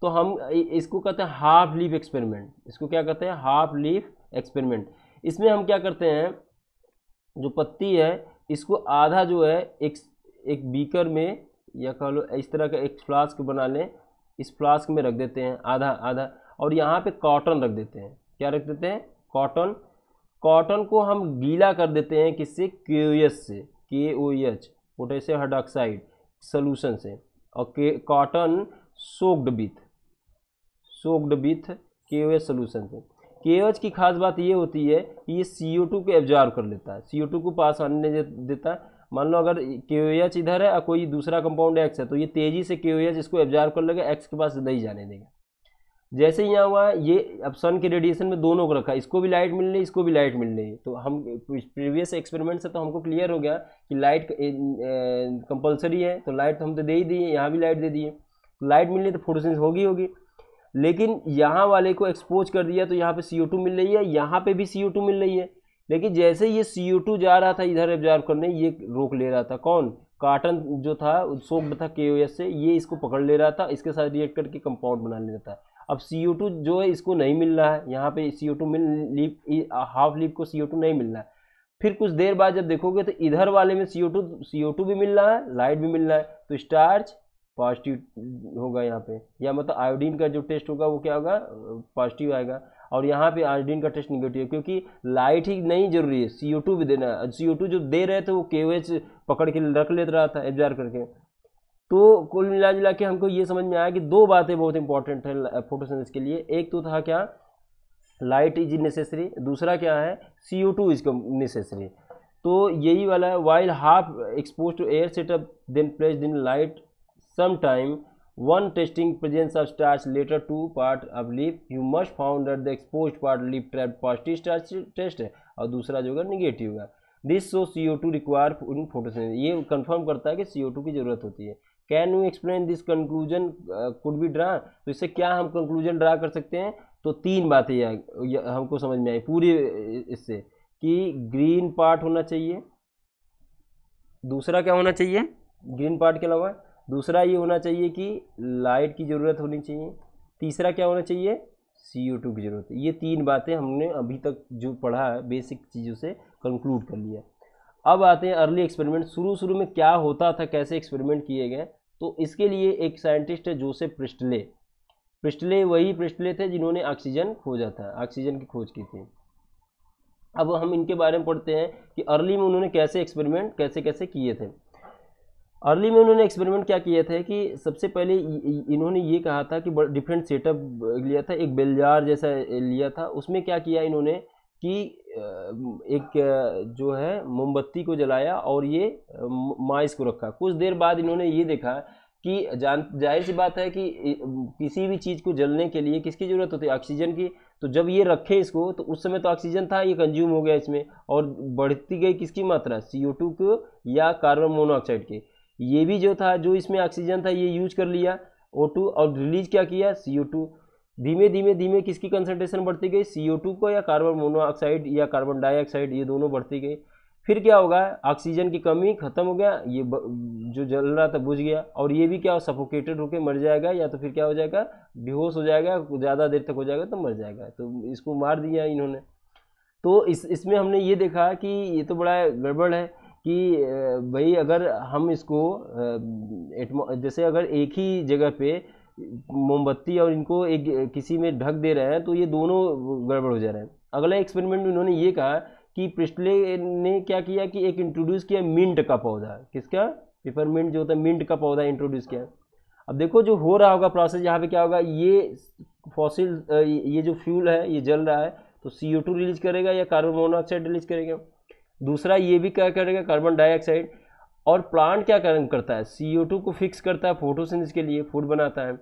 तो हम इसको कहते हैं हाफ लीफ एक्सपेरिमेंट इसको क्या कहते हैं हाफ लीफ एक्सपेरिमेंट इसमें हम क्या करते हैं जो पत्ती है इसको आधा जो है एक एक बीकर में या कह लो इस तरह का एक फ्लास्क बना लें इस फ्लास्क में रख देते हैं आधा आधा और यहाँ पे कॉटन रख देते हैं क्या रख देते हैं कॉटन कॉटन को हम गीला कर देते हैं किससे के e से K O H potassium hydroxide solution से और के cotton soaked with soaked with K O H solution से के ओ एच की खास बात ये होती है कि ये सी ओ टू को एब्जॉर्व कर लेता है सी ओ टू को पास आने देता है मान लो अगर के ओ एच इधर है और कोई दूसरा कंपाउंड एक्स है तो ये तेज़ी से के ओ एच इसको एब्जॉर्व कर लेगा एक्स के पास नहीं जाने देगा जैसे यहाँ हुआ ये अब सन के रेडिएशन में दोनों को रखा इसको भी लाइट मिल रही इसको भी लाइट मिल रही तो हम प्रीवियस एक्सपेरिमेंट से तो हमको क्लियर हो गया कि लाइट कंपलसरी है तो लाइट तो हम तो दे ही दिए यहाँ भी लाइट दे दिए तो लाइट मिलनी तो फोटोसिंस होगी होगी लेकिन यहाँ वाले को एक्सपोज कर दिया तो यहाँ पे सी मिल रही है यहाँ पे भी सी मिल रही है लेकिन जैसे ये सी जा रहा था इधर एब्जॉर्व करने ये रोक ले रहा था कौन कार्टन जो था सोक्ड था के से ये इसको पकड़ ले रहा था इसके साथ रिएक्ट करके कंपाउंड बना ले रहा था अब सी जो है इसको नहीं मिल रहा है यहाँ पे सी मिल लीप हाफ लीप को सी नहीं मिल रहा है फिर कुछ देर बाद जब देखोगे तो इधर वाले में सी ओ टू भी मिल रहा है लाइट भी मिल रहा है तो स्टार्च पॉजिटिव होगा यहाँ पे या मतलब आयोडीन का जो टेस्ट होगा वो क्या होगा पॉजिटिव आएगा और यहाँ पे आयोडीन का टेस्ट निगेटिव है क्योंकि लाइट ही नहीं जरूरी है सी भी देना है सी जो दे रहे थे वो के पकड़ के रख ले रहा था एब्जॉर्व करके तो कुल मिला जुला के हमको ये समझ में आया कि दो बातें बहुत इंपॉर्टेंट है फोटोसिंथेसिस के लिए एक तो था क्या लाइट इज नेसेसरी दूसरा क्या है C O two is necessary तो यही वाला है while half expose to air setup then place दिन light sometime one testing presence of starch later two part of leaf you must found that the exposed part leaf trapped positive starch test है और दूसरा जो होगा negative होगा this so C O two require in photosynthesis ये confirm करता है कि सी ओ टू की जरूरत होती है can you explain this conclusion could be draw तो इससे क्या हम कंक्लूजन ड्रा कर सकते हैं तो तीन बातें हमको समझ में आई पूरी uh, इससे कि ग्रीन पार्ट होना चाहिए दूसरा क्या होना चाहिए ग्रीन पार्ट के अलावा दूसरा ये होना चाहिए कि लाइट की ज़रूरत होनी चाहिए तीसरा क्या होना चाहिए सी ओ टू की ज़रूरत ये तीन बातें हमने अभी तक जो पढ़ा है बेसिक चीज़ों से कंक्लूड कर लिया अब आते हैं अर्ली एक्सपेरिमेंट शुरू शुरू में क्या होता था कैसे एक्सपेरिमेंट किए गए तो इसके लिए एक साइंटिस्ट है जोसेफ प्रिस्टले प्रिस्टले वही प्रिस्टले थे जिन्होंने ऑक्सीजन खोजा था ऑक्सीजन की खोज की थी अब हम इनके बारे में पढ़ते हैं कि अर्ली में उन्होंने कैसे एक्सपेरिमेंट कैसे कैसे किए थे अर्ली में उन्होंने एक्सपेरिमेंट क्या किया था कि सबसे पहले इन्होंने ये कहा था कि डिफरेंट सेटअप लिया था एक बेलजार जैसा लिया था उसमें क्या किया इन्होंने कि एक जो है मोमबत्ती को जलाया और ये माइस को रखा कुछ देर बाद इन्होंने ये देखा कि जान जाहिर सी बात है कि किसी भी चीज़ को जलने के लिए किसकी ज़रूरत होती है ऑक्सीजन की तो जब ये रखे इसको तो उस समय तो ऑक्सीजन था ये कंज्यूम हो गया इसमें और बढ़ती गई किसकी मात्रा सी ओ टू को या कार्बन मोनोऑक्साइड की ये भी जो था जो इसमें ऑक्सीजन था ये यूज कर लिया ओ टू और रिलीज क्या किया सी ओ टू धीमे धीमे धीमे किसकी कंसनट्रेशन बढ़ती गई सी ओ टू को या कार्बन मोनोऑक्साइड या कार्बन डाइऑक्साइड ये दोनों बढ़ती गई फिर क्या होगा ऑक्सीजन की कमी खत्म हो गया ये जो जल रहा था बुझ गया और ये भी क्या हो सफोकेटेड होकर मर जाएगा या तो फिर क्या हो जाएगा बेहोश हो जाएगा ज़्यादा देर तक हो जाएगा तो मर जाएगा तो इसको मार दिया इन्होंने तो इस इसमें हमने ये देखा कि ये तो बड़ा गड़बड़ है कि भाई अगर हम इसको जैसे अगर एक ही जगह पे मोमबत्ती और इनको एक किसी में ढक दे रहे हैं तो ये दोनों गड़बड़ हो जा रहे हैं अगला एक्सपेरिमेंट में उन्होंने ये कहा कि पिस्टले ने क्या किया कि एक इंट्रोड्यूस किया मिंट का पौधा किसका पेपरमिंट जो होता है मिंट का पौधा इंट्रोड्यूस किया अब देखो जो हो रहा होगा प्रोसेस यहाँ पे क्या होगा ये फॉसिल ये जो फ्यूल है ये जल रहा है तो सी रिलीज करेगा या कार्बन मोनोऑक्साइड रिलीज करेगा दूसरा ये भी क्या करेगा कार्बन डाइऑक्साइड और प्लांट क्या करता है सी को फिक्स करता है फोटोसिंथेसिस के लिए फूड बनाता है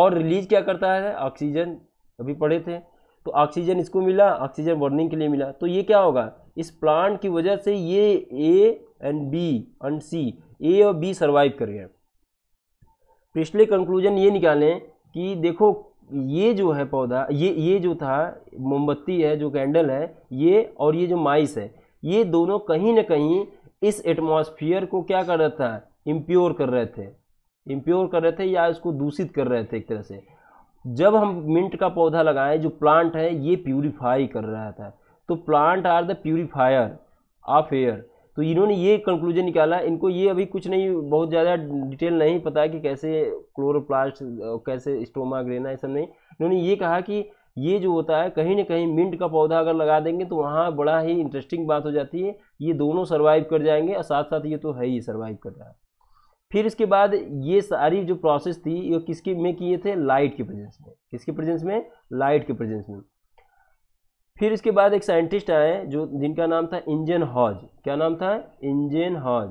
और रिलीज क्या करता है ऑक्सीजन अभी पढ़े थे तो ऑक्सीजन इसको मिला ऑक्सीजन बर्निंग के लिए मिला तो ये क्या होगा इस प्लांट की वजह से ये A and B and C A और बी सर्वाइव कर गए पिछले कंक्लूजन ये निकालें कि देखो ये जो है पौधा ये ये जो था मोमबत्ती है जो कैंडल है ये और ये जो माइस है ये दोनों कहीं ना कहीं इस एटमॉस्फेयर को क्या कर रहा था इम्प्योर कर रहे थे इम्प्योर कर रहे थे या इसको दूषित कर रहे थे एक तरह से जब हम मिंट का पौधा लगाएं जो प्लांट है ये प्यूरीफाई कर रहा था तो plant are the purifier of air तो इन्होंने ये कंक्लूजन निकाला इनको ये अभी कुछ नहीं बहुत ज़्यादा डिटेल नहीं पता कि कैसे क्लोरोप्लास्ट कैसे स्टोमा ग्रेना ये सब नहीं इन्होंने ये कहा कि ये जो होता है कहीं ना कहीं मिंट का पौधा अगर लगा देंगे तो वहाँ बड़ा ही इंटरेस्टिंग बात हो जाती है ये दोनों सर्वाइव कर जाएंगे और साथ साथ ये तो है ही सर्वाइव कर रहा है फिर इसके बाद ये सारी जो प्रोसेस थी ये किसके में किए थे लाइट के प्रेजेंस में किसके प्रेजेंस में लाइट के प्रेजेंस में फिर इसके बाद एक साइंटिस्ट आए जो जिनका नाम था इंजन हॉज क्या नाम था इंजन हॉज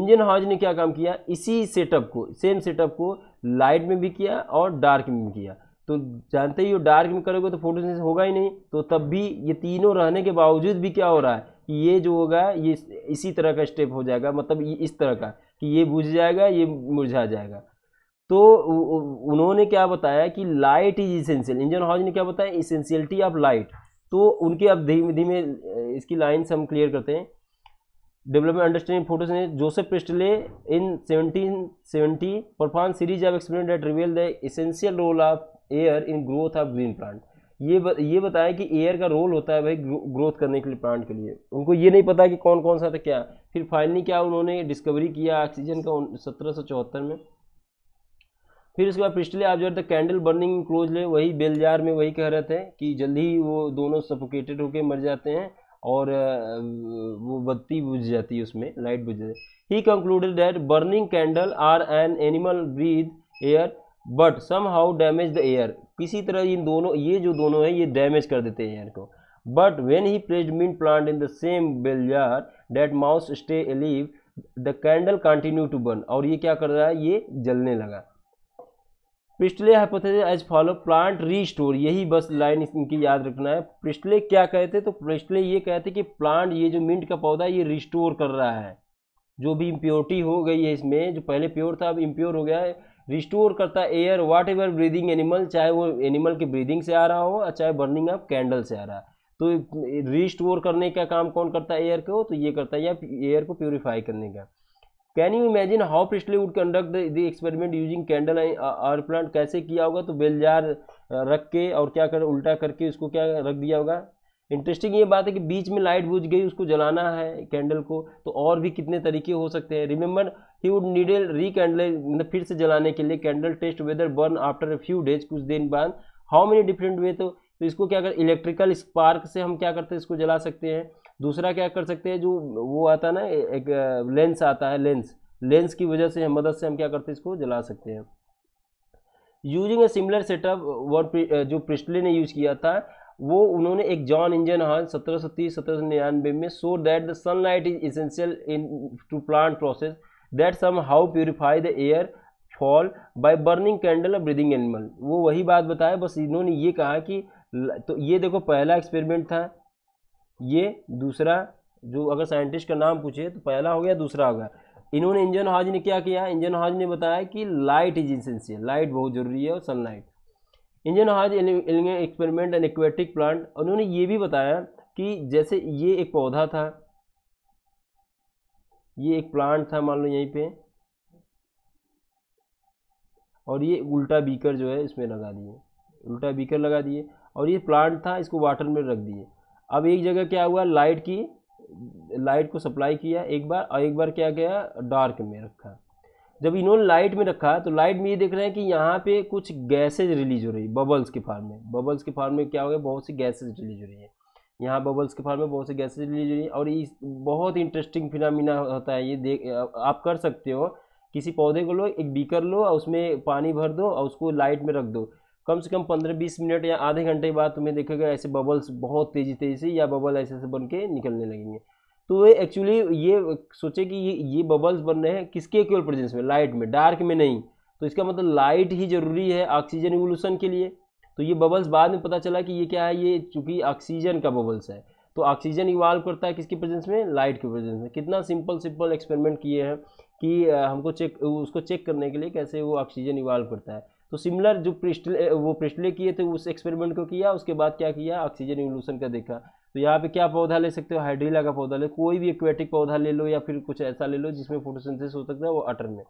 इंजन हॉज ने क्या काम किया इसी सेटअप को सेम सेटअप को लाइट में भी किया और डार्क में भी किया तो जानते ही हो डार्क में करोगे तो फोटो होगा ही नहीं तो तब भी ये तीनों रहने के बावजूद भी क्या हो रहा है ये जो होगा ये इसी तरह का स्टेप हो जाएगा मतलब इस तरह का कि ये बुझ जाएगा ये मुरझा जाएगा तो उन्होंने क्या बताया कि light is essential Ingenhousz ने क्या बताया इसेंशियलिटी ऑफ लाइट तो उनके अब धीमे धीमे इसकी लाइन्स हम क्लियर करते हैं डेवलपमेंट अंडरस्टैंडिंग फोटोज ने Joseph Priestley in seventeen seventy perform series of experiment that reveal the essential role of air in growth of green plant ये ब, ये बताया कि एयर का रोल होता है भाई ग्रोथ करने के लिए प्लांट के लिए उनको ये नहीं पता कि कौन कौन सा था क्या फिर फाइनली क्या उन्होंने डिस्कवरी किया ऑक्सीजन का सत्रह में फिर उसके बाद पिछले आप जो है कैंडल बर्निंग क्लोज ले वही बेलजार में वही कह रहे थे कि जल्दी ही वो दोनों सफोकेटेड होकर मर जाते हैं और वो बत्ती बुझ जाती है उसमें लाइट बुझ जाती है he concluded that burning candle or an animal breathe air but somehow damage the air किसी तरह इन दोनों ये जो दोनों है ये डैमेज कर देते हैं एयर को but when he placed mint plant in the same bell jar that mouse stay alive the candle continue to burn और ये क्या कर रहा है ये जलने लगा पिछले hypothesis as follow plant restore यही बस लाइन इनकी याद रखना है पिछले क्या कहते तो पिछले ये कहते कि प्लांट ये जो मिंट का पौधा ये रिस्टोर कर रहा है जो भी इम्प्योरिटी हो गई है इसमें जो पहले प्योर था अब इम्प्योर हो गया है रिस्टोर करता है air whatever breathing animal चाहे वो एनिमल की ब्रीदिंग से आ रहा हो चाहे बर्निंग ऑफ कैंडल से आ रहा है तो रिस्टोर करने का काम कौन करता है एयर को तो ये करता है या एयर को प्योरीफाई करने का can you imagine how Priestley would conduct the experiment using candle or plant कैसे किया होगा तो बेलजार uh, रख के और क्या कर उल्टा करके उसको क्या रख दिया होगा इंटरेस्टिंग ये बात है कि बीच में लाइट बुझ गई उसको जलाना है कैंडल को तो और भी कितने तरीके हो सकते हैं remember he would need to rekindle फिर से जलाने के लिए candle test whether burn after a few days कुछ दिन बाद हाउ मेनी डिफरेंट वे तो इसको क्या कर इलेक्ट्रिकल स्पार्क से हम क्या करते हैं इसको जला सकते हैं दूसरा क्या कर सकते हैं जो वो आता है ना एक लेंस आता है लेंस लेंस की वजह से मदद से हम क्या करते हैं इसको जला सकते हैं यूजिंग ए सिमिलर सेटअप वर्ड जो प्रिस्टले ने यूज किया था वो उन्होंने एक जॉन इंजन हॉल सत्रह सौ तीस सत्रह सौ निन्यानवे में so that the sunlight is essential in to plant process that somehow purify the air foul by burning candle और ब्रीदिंग एनिमल वो वही बात बताया बस इन्होंने ये कहा कि तो ये देखो पहला एक्सपेरिमेंट था ये दूसरा जो अगर साइंटिस्ट का नाम पूछे तो पहला हो गया दूसरा हो गया इन्होंने इंजन हॉज ने क्या किया इंजन हॉज ने बताया कि लाइट इज इंसेंशियल लाइट बहुत ज़रूरी है और sunlight Ingenhousz experiment and aquatic plant उन्होंने ये भी बताया कि जैसे ये एक पौधा था ये एक प्लांट था मान लो यहीं पे और ये उल्टा बीकर जो है इसमें लगा दिए उल्टा बीकर लगा दिए और ये प्लांट था इसको वाटर में रख दिए अब एक जगह क्या हुआ लाइट की लाइट को सप्लाई किया एक बार और एक बार क्या किया डार्क में रखा जब इन्होंने लाइट में रखा तो लाइट में ये देख रहे हैं कि यहाँ पे कुछ गैसेज रिलीज हो रही है बबल्स के फार्म में बबल्स के फार्म में क्या हो गया बहुत सी गैसेज रिलीज हो रही है यहाँ बबल्स के फॉर्म में बहुत से गैसेज रिलीज हुई और ये बहुत इंटरेस्टिंग फिनामिना होता है ये देख आप कर सकते हो किसी पौधे को लो एक बीकर लो और उसमें पानी भर दो और उसको लाइट में रख दो कम से कम पंद्रह बीस मिनट या आधे घंटे बाद तुम्हें देखेगा ऐसे बबल्स बहुत तेज़ी तेज़ी से या बबल ऐसे ऐसे बन के निकलने लगेंगे तो ये एक्चुअली ये सोचे कि ये ये बबल्स बन रहे हैं किसके केवल प्रेजेंस में लाइट में डार्क में नहीं तो इसका मतलब लाइट ही ज़रूरी है ऑक्सीजन रिवोल्यूशन के लिए तो ये बबल्स बाद में पता चला कि ये क्या है ये चूँकि ऑक्सीजन का बबल्स है तो ऑक्सीजन इवाल्व करता है किसकी प्रेजेंस में लाइट के प्रेजेंस में कितना सिंपल सिंपल एक्सपेरिमेंट किए हैं कि हमको चेक उसको चेक करने के लिए कैसे वो ऑक्सीजन इवाल्व करता है तो सिमिलर जो प्रिस्टले वो प्रिस्टले किए थे उस एक्सपेरिमेंट को किया उसके बाद क्या किया ऑक्सीजन इवोल्यूशन का देखा तो यहाँ पे क्या पौधा ले सकते हो हाइड्रीला का पौधा ले कोई भी एक्वेटिक पौधा ले लो या फिर कुछ ऐसा ले लो जिसमें फोटोसिंथेसिस हो सकता है वो अटर में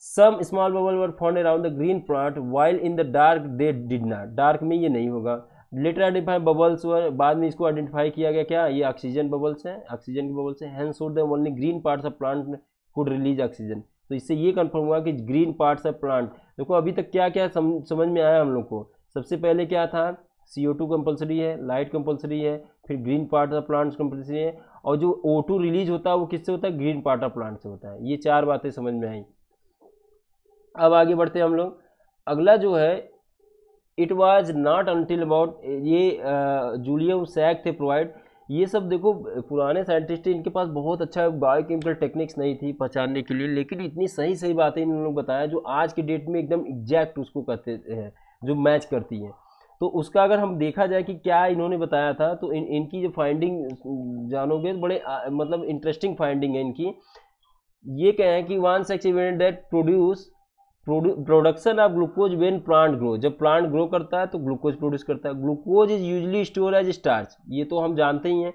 some small bubble were found around the green plant while in the dark they did not dark में ये नहीं होगा लेटर आइडेंटिफाई बबल्स वर बाद में इसको आइडेंटिफाई किया गया क्या ये ऑक्सीजन बबल्स हैं ऑक्सीजन के बबल्स हैं hence showed the only green parts of plant could release oxygen तो इससे ये कन्फर्म हुआ कि ग्रीन पार्ट्स ऑफ प्लांट देखो अभी तक क्या क्या सम, समझ में आया हम लोग को सबसे पहले क्या था सी ओ टू कंपल्सरी है लाइट कंपल्सरी है फिर green part of plants compulsory है और जो ओ टू रिलीज होता है वो किससे होता है ग्रीन पार्ट ऑफ प्लांट से होता है ये चार बातें समझ में आई अब आगे बढ़ते हैं हम लोग अगला जो है it was not until about ये जूलियम सैक थे प्रोवाइड ये सब देखो पुराने साइंटिस्ट इनके पास बहुत अच्छा बायोकेमिकल टेक्निक्स नहीं थी पहचानने के लिए लेकिन इतनी सही सही बातें इन्होंने लोग बताया जो आज के डेट में एकदम एग्जैक्ट उसको कहते हैं जो मैच करती हैं तो उसका अगर हम देखा जाए कि क्या इन्होंने बताया था तो इन इनकी जो फाइंडिंग जानोगे बड़े आ, मतलब इंटरेस्टिंग फाइंडिंग है इनकी ये कहें कि वन सेक्स event that produce production of glucose when plant grow जब प्लांट ग्रो करता है तो ग्लूकोज प्रोड्यूस करता है glucose is usually store as starch ये तो हम जानते ही हैं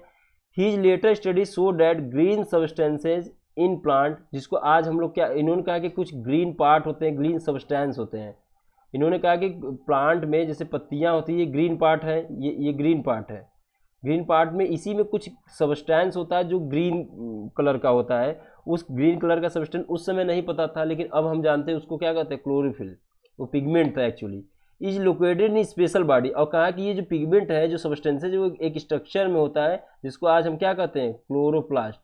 his later study show that green substances in plant जिसको आज हम लोग क्या इन्होंने कहा कि कुछ ग्रीन पार्ट होते हैं ग्रीन सब्सटेंस होते हैं इन्होंने कहा कि प्लांट में जैसे पत्तियाँ होती है ये ग्रीन पार्ट है ये ये ग्रीन पार्ट है ग्रीन पार्ट में इसी में कुछ सबस्टैंस होता है जो ग्रीन कलर का होता है उस ग्रीन कलर का सबस्टेंस उस समय नहीं पता था लेकिन अब हम जानते हैं उसको क्या कहते हैं क्लोरोफिल वो पिगमेंट था actually is located in special body और कहा कि ये जो पिगमेंट है जो सबस्टेंस है जो एक स्ट्रक्चर में होता है जिसको आज हम क्या कहते हैं क्लोरोप्लास्ट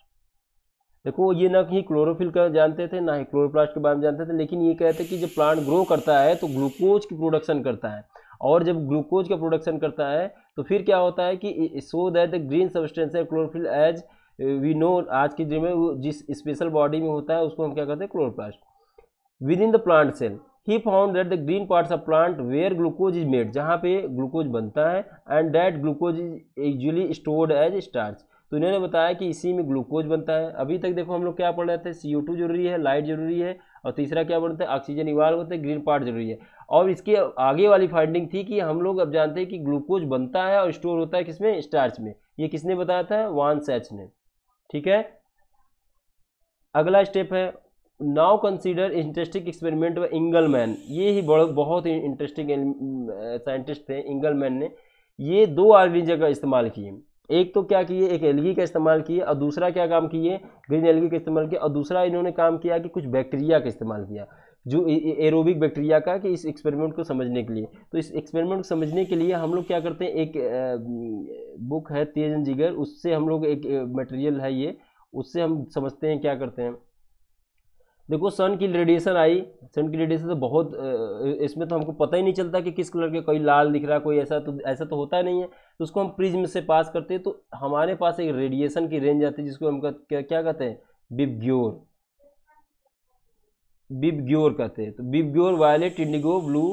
देखो ये ना कहीं क्लोरोफिल का जानते थे ना ही क्लोरोप्लास्ट के बारे में जानते थे लेकिन ये कहते हैं कि जब प्लांट ग्रो करता है तो ग्लूकोज की प्रोडक्शन करता है और जब ग्लूकोज का प्रोडक्शन करता है तो फिर क्या होता है कि so that the green substance है क्लोरोफिल एज वी नो आज के दिन में वो जिस स्पेशल बॉडी में होता है उसको हम क्या कहते हैं chloroplast within the plant cell he found that the green parts of plant where glucose is made जहाँ पे ग्लूकोज बनता है and that glucose is actually stored as starch तो इन्होंने बताया कि इसी में ग्लूकोज बनता है अभी तक देखो हम लोग क्या पढ़ रहे थे सी जरूरी है लाइट जरूरी है और तीसरा क्या बोलते हैं ऑक्सीजन इवाल होते हैं ग्रीन पार्ट जरूरी है और इसके आगे वाली फाइंडिंग थी कि हम लोग अब जानते हैं कि ग्लूकोज बनता है और स्टोर होता है किसमें स्टार्च में ये किसने बताया था वान सैच ने ठीक है अगला स्टेप है नाउ कंसिडर इंटरेस्टिंग एक्सपेरिमेंट व इंगल मैन ये ही बहुत ही इंटरेस्टिंग साइंटिस्ट थे इंगल मैन ने ये दो आर्गेनिजा का इस्तेमाल किए एक तो क्या किए एक एलगी का इस्तेमाल किए और दूसरा क्या काम किए ग्रीन एलगी का इस्तेमाल किया और दूसरा इन्होंने काम किया कि कुछ बैक्टीरिया का इस्तेमाल किया जो एरोबिक बैक्टीरिया का कि इस एक्सपेरिमेंट को समझने के लिए तो इस एक्सपेरिमेंट को समझने के लिए हम लोग क्या करते हैं एक बुक है तेजन जिगर उससे हम लोग एक मटेरियल है ये उससे हम समझते हैं क्या करते हैं देखो सन की रेडिएशन आई सन की रेडिएशन तो बहुत इसमें तो हमको पता ही नहीं चलता कि किस कलर के कोई लाल दिख रहा है कोई ऐसा तो ऐसा तो होता नहीं है तो उसको हम प्रिज्म से पास करते हैं तो हमारे पास एक रेडिएशन की रेंज आती है जिसको हम क्या क्या कहते हैं बिबग्योर बिबग्योर कहते हैं तो बिबग्योर वायलेट इंडिगो ब्लू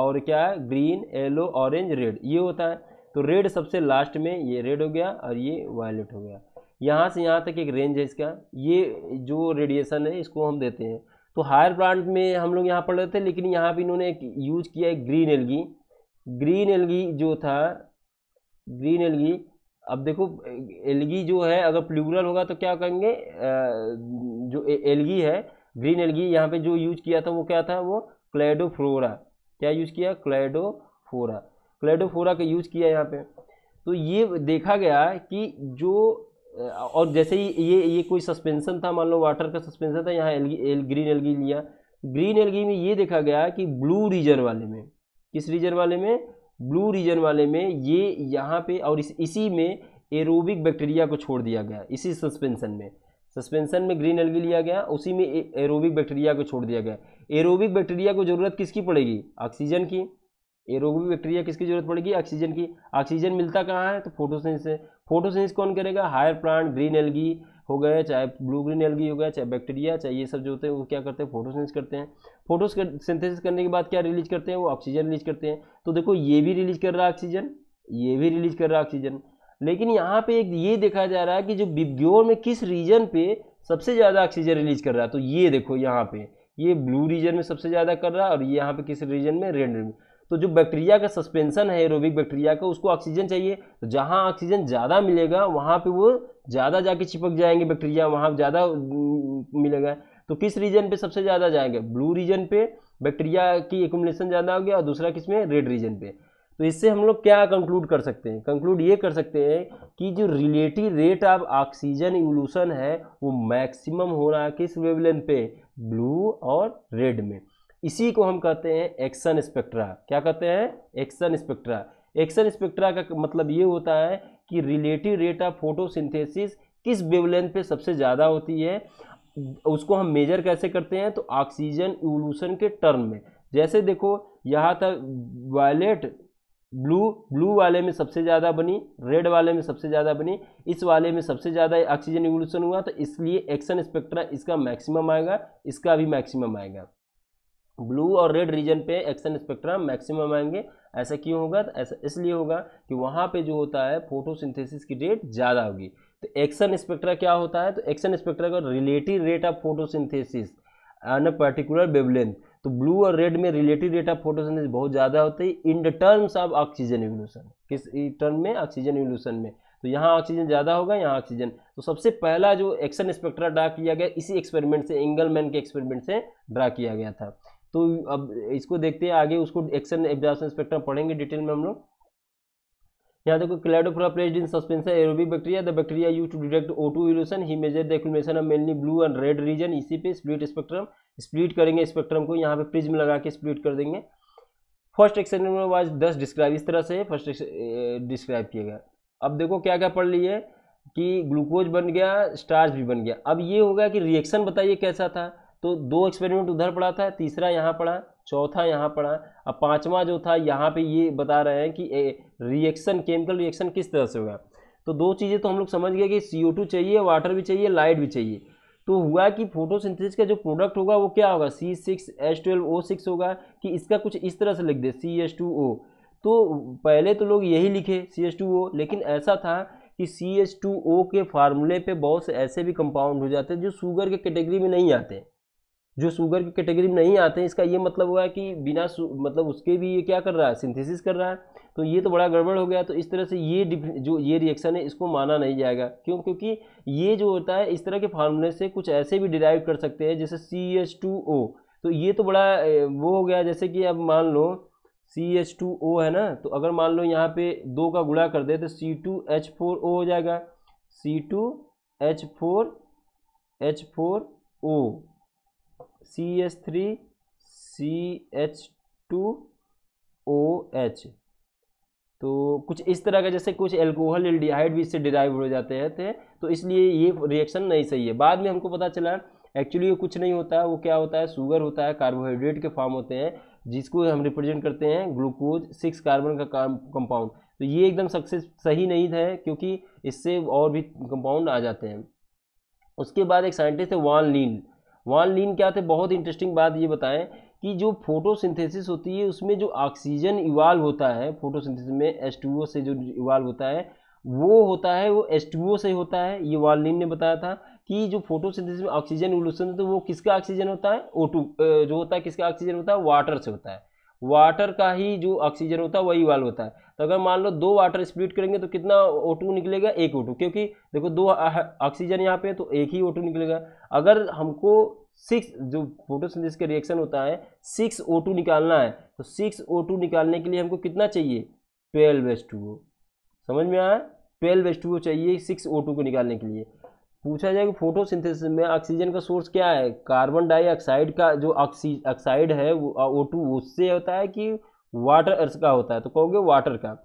और क्या है ग्रीन येलो ऑरेंज रेड ये होता है तो रेड सबसे लास्ट में ये रेड हो गया और ये वायलेट हो गया यहाँ से यहाँ तक एक रेंज है इसका ये जो रेडिएशन है इसको हम देते हैं तो हायर प्लांट में हम लोग यहाँ पढ़ रहे थे लेकिन यहाँ भी इन्होंने एक यूज किया है ग्रीन एलगी ग्रीन एलगी जो था ग्रीन एलगी अब देखो एलगी जो है अगर प्लूरल होगा तो क्या कहेंगे जो एलगी है ग्रीन एलगी यहाँ पे जो यूज किया था वो क्या था वो क्लेडोफ्लोरा क्या यूज किया क्लेडोफोरा क्लेडोफोरा का यूज किया यहाँ पे तो ये देखा गया कि जो और जैसे ही ये ये कोई सस्पेंसन था मान लो वाटर का सस्पेंसन था यहाँ एलगी एल, ग्रीन एलगी लिया ग्रीन एलगी में ये देखा गया कि ब्लू रीजन वाले में किस रीजन वाले में ब्लू रीजन वाले में ये यहाँ पे और इस इसी में एरोबिक बैक्टीरिया को छोड़ दिया गया इसी सस्पेंसन में सस्पेंसन में ग्रीन एलगी लिया गया उसी में एरोबिक बैक्टीरिया को छोड़ दिया गया एरोबिक बैक्टीरिया को ज़रूरत किसकी पड़ेगी ऑक्सीजन की एरोबिक बैक्टीरिया किसकी जरूरत पड़ेगी ऑक्सीजन की ऑक्सीजन मिलता कहाँ है तो फोटोसिंथेसिस फोटोसिंथेसिस कौन करेगा हायर प्लांट ग्रीन एलगी हो गए चाहे ब्लू ग्रीन एलगी हो गया चाहे बैक्टीरिया चाहे ये सब जो होते हैं वो क्या करते हैं फोटोसिंथेसिस करते हैं सिंथेसिस करने के बाद क्या रिलीज करते हैं वो ऑक्सीजन रिलीज करते हैं तो देखो ये भी रिलीज कर रहा है ऑक्सीजन ये भी रिलीज कर रहा है ऑक्सीजन लेकिन यहाँ पे एक ये देखा जा रहा है कि जो बिब्योर में किस रीजन पे सबसे ज़्यादा ऑक्सीजन रिलीज कर रहा है तो ये देखो यहाँ पे ये ब्लू रीजन में सबसे ज़्यादा कर रहा है और ये यहाँ पे किस रीजन में रेड रीजन तो जो बैक्टीरिया का सस्पेंसन है एरोबिक बैक्टीरिया का उसको ऑक्सीजन चाहिए तो जहाँ ऑक्सीजन ज़्यादा मिलेगा वहाँ पे वो ज़्यादा जाके चिपक जाएंगे बैक्टीरिया वहाँ ज़्यादा मिलेगा तो किस रीजन पे सबसे ज़्यादा जाएंगे ब्लू रीजन पे बैक्टीरिया की एकुमलेशन ज़्यादा हो गया और दूसरा किस में रेड रीजन पे तो इससे हम लोग क्या कंक्लूड कर सकते हैं कंक्लूड ये कर सकते हैं कि जो relative rate of oxygen evolution है वो मैक्सिमम हो रहा है किस वेवलेंथ पे ब्लू और रेड में इसी को हम कहते हैं एक्शन स्पेक्ट्रा क्या कहते हैं एक्शन स्पेक्ट्रा एक्शन स्पेक्ट्रा का मतलब ये होता है कि रिलेटिव रेट ऑफ फोटोसिंथेसिस किस वेवलेंथ पे सबसे ज़्यादा होती है उसको हम मेजर कैसे करते हैं तो ऑक्सीजन इवोल्यूशन के टर्म में जैसे देखो यहाँ तक वायलेट ब्लू ब्लू वाले में सबसे ज़्यादा बनी रेड वाले में सबसे ज़्यादा बनी इस वाले में सबसे ज़्यादा ऑक्सीजन इवोल्यूशन हुआ तो इसलिए एक्शन स्पेक्ट्रा इसका मैक्सिमम आएगा इसका भी मैक्सिमम आएगा ब्लू और रेड रीजन पे एक्शन स्पेक्ट्रा मैक्सिमम आएंगे ऐसा क्यों होगा तो ऐसा इसलिए होगा कि वहाँ पे जो होता है फोटोसिंथेसिस की रेट ज़्यादा होगी तो एक्शन स्पेक्ट्रा क्या होता है तो एक्शन स्पेक्ट्रा का relative rate of photosynthesis an a particular wavelength तो ब्लू और रेड में रिलेटिव रेट ऑफ फोटोसिंथेसिस बहुत ज़्यादा होती है in the terms of oxygen evolution किस टर्म में ऑक्सीजन एवोल्यूशन में तो यहाँ ऑक्सीजन ज़्यादा होगा यहाँ ऑक्सीजन तो सबसे पहला जो एक्शन स्पेक्ट्रा ड्रा किया गया इसी एक्सपेरिमेंट से एंगलमैन के एक्सपेरिमेंट से ड्रा किया गया था तो अब इसको देखते हैं आगे उसको एक्शन एब्जॉर्शन स्पेक्ट्रम पढ़ेंगे डिटेल में हम लोग यहाँ देखो cladophora placed in suspension aerobic bacteria the bacteria use to detect O two evolution he measure the accumulation of mainly blue and red region इसी पे स्प्लिट स्पेक्ट्रम स्प्लिट करेंगे spectrum को यहाँ पे प्रिज्म लगा के स्प्लिट कर देंगे first action was thus describe इस तरह से फर्स्ट डिस्क्राइब किया गया अब देखो क्या क्या पढ़ लिए कि ग्लूकोज बन गया स्टार्च भी बन गया अब ये होगा कि रिएक्शन बताइए कैसा था तो दो एक्सपेरिमेंट उधर पड़ा था तीसरा यहाँ पड़ा चौथा यहाँ पड़ा अब पांचवा जो था यहाँ पे ये बता रहे हैं कि रिएक्शन केमिकल रिएक्शन किस तरह से होगा तो दो चीज़ें तो हम लोग समझ गए कि सी चाहिए वाटर भी चाहिए लाइट भी चाहिए तो हुआ कि फोटोसिंथेसिस का जो प्रोडक्ट होगा वो क्या होगा C six H twelve O six होगा कि इसका कुछ इस तरह से लिख दे सी एच टू ओ तो पहले तो लोग यही लिखे सी एच टू ओ लेकिन ऐसा था कि सी एच टू ओ के फार्मूले पे बहुत से ऐसे भी कंपाउंड हो जाते हैं जो शुगर के कैटेगरी में नहीं आते जो शुगर की कैटेगरी में नहीं आते हैं इसका ये मतलब हुआ कि बिना मतलब उसके भी ये क्या कर रहा है सिंथेसिस कर रहा है तो ये तो बड़ा गड़बड़ हो गया तो इस तरह से ये जो ये रिएक्शन है इसको माना नहीं जाएगा क्यों क्योंकि ये जो होता है इस तरह के फार्मूले से कुछ ऐसे भी डिराइव कर सकते हैं जैसे सी एच टू ओ तो ये तो बड़ा वो हो गया जैसे कि अब मान लो सी एच टू ओ है ना तो अगर मान लो यहाँ पे दो का गुड़ा कर दे तो C two H four O हो जाएगा C two H four H four O C H three C H two O H तो कुछ इस तरह का जैसे कुछ एल्कोहल एल्डिहाइड भी इससे डिराइव हो जाते हैं थे तो इसलिए ये रिएक्शन नहीं सही है बाद में हमको पता चला एक्चुअली ये कुछ नहीं होता है वो क्या होता है शुगर होता है कार्बोहाइड्रेट के फॉर्म होते हैं जिसको हम रिप्रेजेंट करते हैं ग्लूकोज सिक्स कार्बन का कंपाउंड तो ये एकदम सक्सेस सही नहीं है क्योंकि इससे और भी कंपाउंड आ जाते हैं उसके बाद एक साइंटिस्ट है वान लीन वान लीन क्या थे बहुत इंटरेस्टिंग बात ये बताएं कि जो फोटोसिंथेसिस होती है उसमें जो ऑक्सीजन इवाल्व होता है फोटोसिंथेसिस में एस से जो इवाल्व होता है वो होता है वो एस से होता है ये वालिन ने बताया था कि जो फोटोसिंथेसिस में ऑक्सीजन रिवोल्यूशन तो वो किसका ऑक्सीजन होता है ओ जो होता है किसका ऑक्सीजन होता है वाटर से होता है वाटर का ही जो ऑक्सीजन होता है वही वाल्व होता है तो अगर मान लो दो वाटर स्प्लिट करेंगे तो कितना ओ निकलेगा एक ओ क्योंकि देखो दो ऑक्सीजन यहाँ पे तो एक ही ओ निकलेगा अगर हमको सिक्स जो फोटोसिंथेसिस का रिएक्शन होता है सिक्स ओ टू निकालना है तो सिक्स ओ टू निकालने के लिए हमको कितना चाहिए ट्वेल्व एस टू समझ में आया ट्वेल्व एस टू चाहिए सिक्स ओ टू को निकालने के लिए पूछा जाए कि फोटोसिंथेसिस में ऑक्सीजन का सोर्स क्या है कार्बन डाइऑक्साइड का जो ऑक्साइड है वो टू उससे होता है कि वाटर अर्थ का होता है तो कहोगे वाटर का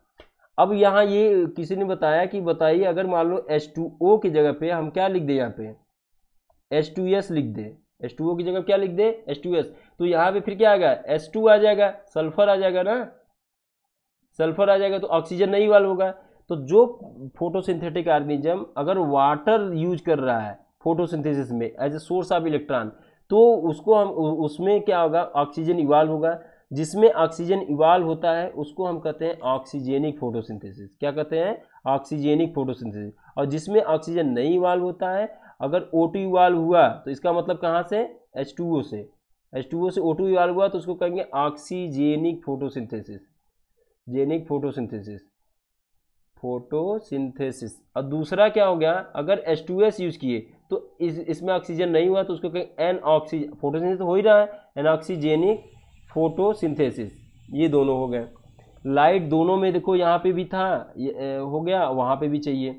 अब यहाँ ये किसी ने बताया कि बताइए अगर मान लो एच टू ओ की जगह पे हम क्या लिख दें यहाँ पे एच टू एस लिख दें एच टू ओ की जगह क्या लिख दें एच टू एस तो यहाँ पे फिर क्या आएगा एस टू आ जाएगा सल्फर आ जाएगा ना सल्फर आ जाएगा तो ऑक्सीजन नहीं वाल होगा तो जो फोटोसिंथेटिक ऑर्गेनिज्म अगर वाटर यूज कर रहा है फोटोसिंथेसिस में as a source of electron तो उसको हम उसमें क्या होगा ऑक्सीजन इवाल्व होगा जिसमें ऑक्सीजन इवाल्व होता है उसको हम कहते हैं ऑक्सीजेनिक फोटोसिंथेसिस क्या कहते हैं ऑक्सीजेनिक फोटोसिंथेसिस और जिसमें ऑक्सीजन नहीं इवाल्व होता है अगर ओ टू इवाल्व हुआ तो इसका मतलब कहाँ से एच टू ओ से एच टू ओ से ओ टू इवाल्व हुआ तो उसको कहेंगे ऑक्सीजेनिक फोटोसिंथेसिस जेनिक फोटोसिंथेसिस फोटोसिंथेसिस और दूसरा क्या हो गया अगर एस टू एस यूज किए तो इस इसमें ऑक्सीजन नहीं हुआ तो उसको कहें एन ऑक्सी फोटोसिंथेसिस हो ही रहा है एन ऑक्सीजेनिक फोटोसिंथेसिस ये दोनों हो गए लाइट दोनों में देखो यहाँ पे भी था ये, ए, हो गया वहाँ पे भी चाहिए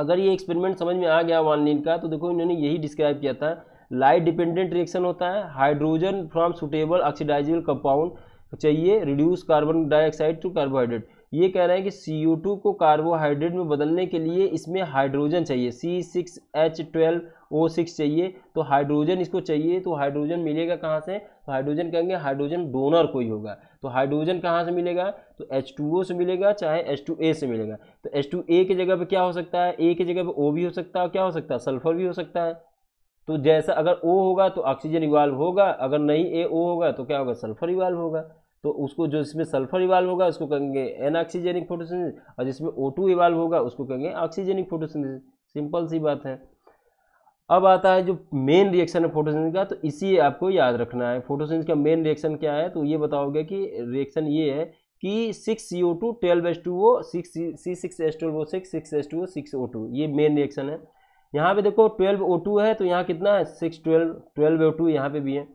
अगर ये एक्सपेरिमेंट समझ में आ गया वन लिन का तो देखो इन्होंने यही डिस्क्राइब किया था लाइट डिपेंडेंट रिएक्शन होता है hydrogen from suitable oxidisable compound चाहिए reduce carbon dioxide to carbohydrate ये कह रहा है कि टू को कार्बोहाइड्रेट में बदलने के लिए इसमें हाइड्रोजन चाहिए C six H twelve O six चाहिए तो हाइड्रोजन इसको चाहिए तो हाइड्रोजन मिलेगा कहाँ से तो हाइड्रोजन कहेंगे हाइड्रोजन डोनर कोई होगा तो हाइड्रोजन कहाँ से मिलेगा तो एच टू ओ से मिलेगा चाहे एच टू ए से मिलेगा तो एच टू ए की जगह पर क्या हो सकता है ए की जगह पर ओ भी हो सकता है क्या हो सकता है सल्फर भी हो सकता है तो जैसा अगर ओ होगा तो ऑक्सीजन इवाल्व होगा अगर नहीं ए ओ होगा तो क्या होगा सल्फर इवाल्व होगा तो उसको जो इसमें सल्फर इवाल्व होगा उसको कहेंगे एनऑक्सीजेनिक फोटोसिंथेसिस और जिसमें ओ टू इवाल्व होगा उसको कहेंगे ऑक्सीजेनिक फोटोसिंथेसिस सिंपल सी बात है अब आता है जो मेन रिएक्शन है फोटोसिंथेसिस का तो इसी आपको याद रखना है फोटोसिंथेसिस का मेन रिएक्शन क्या है तो ये बताओगे कि रिएक्शन ये है कि six C O two twelve S two O six C six S twelve O six six S two O six O two ये मेन रिएक्शन है यहाँ पे देखो ट्वेल्व ओ टू है तो यहाँ कितना है six twelve twelve O two यहाँ पे भी है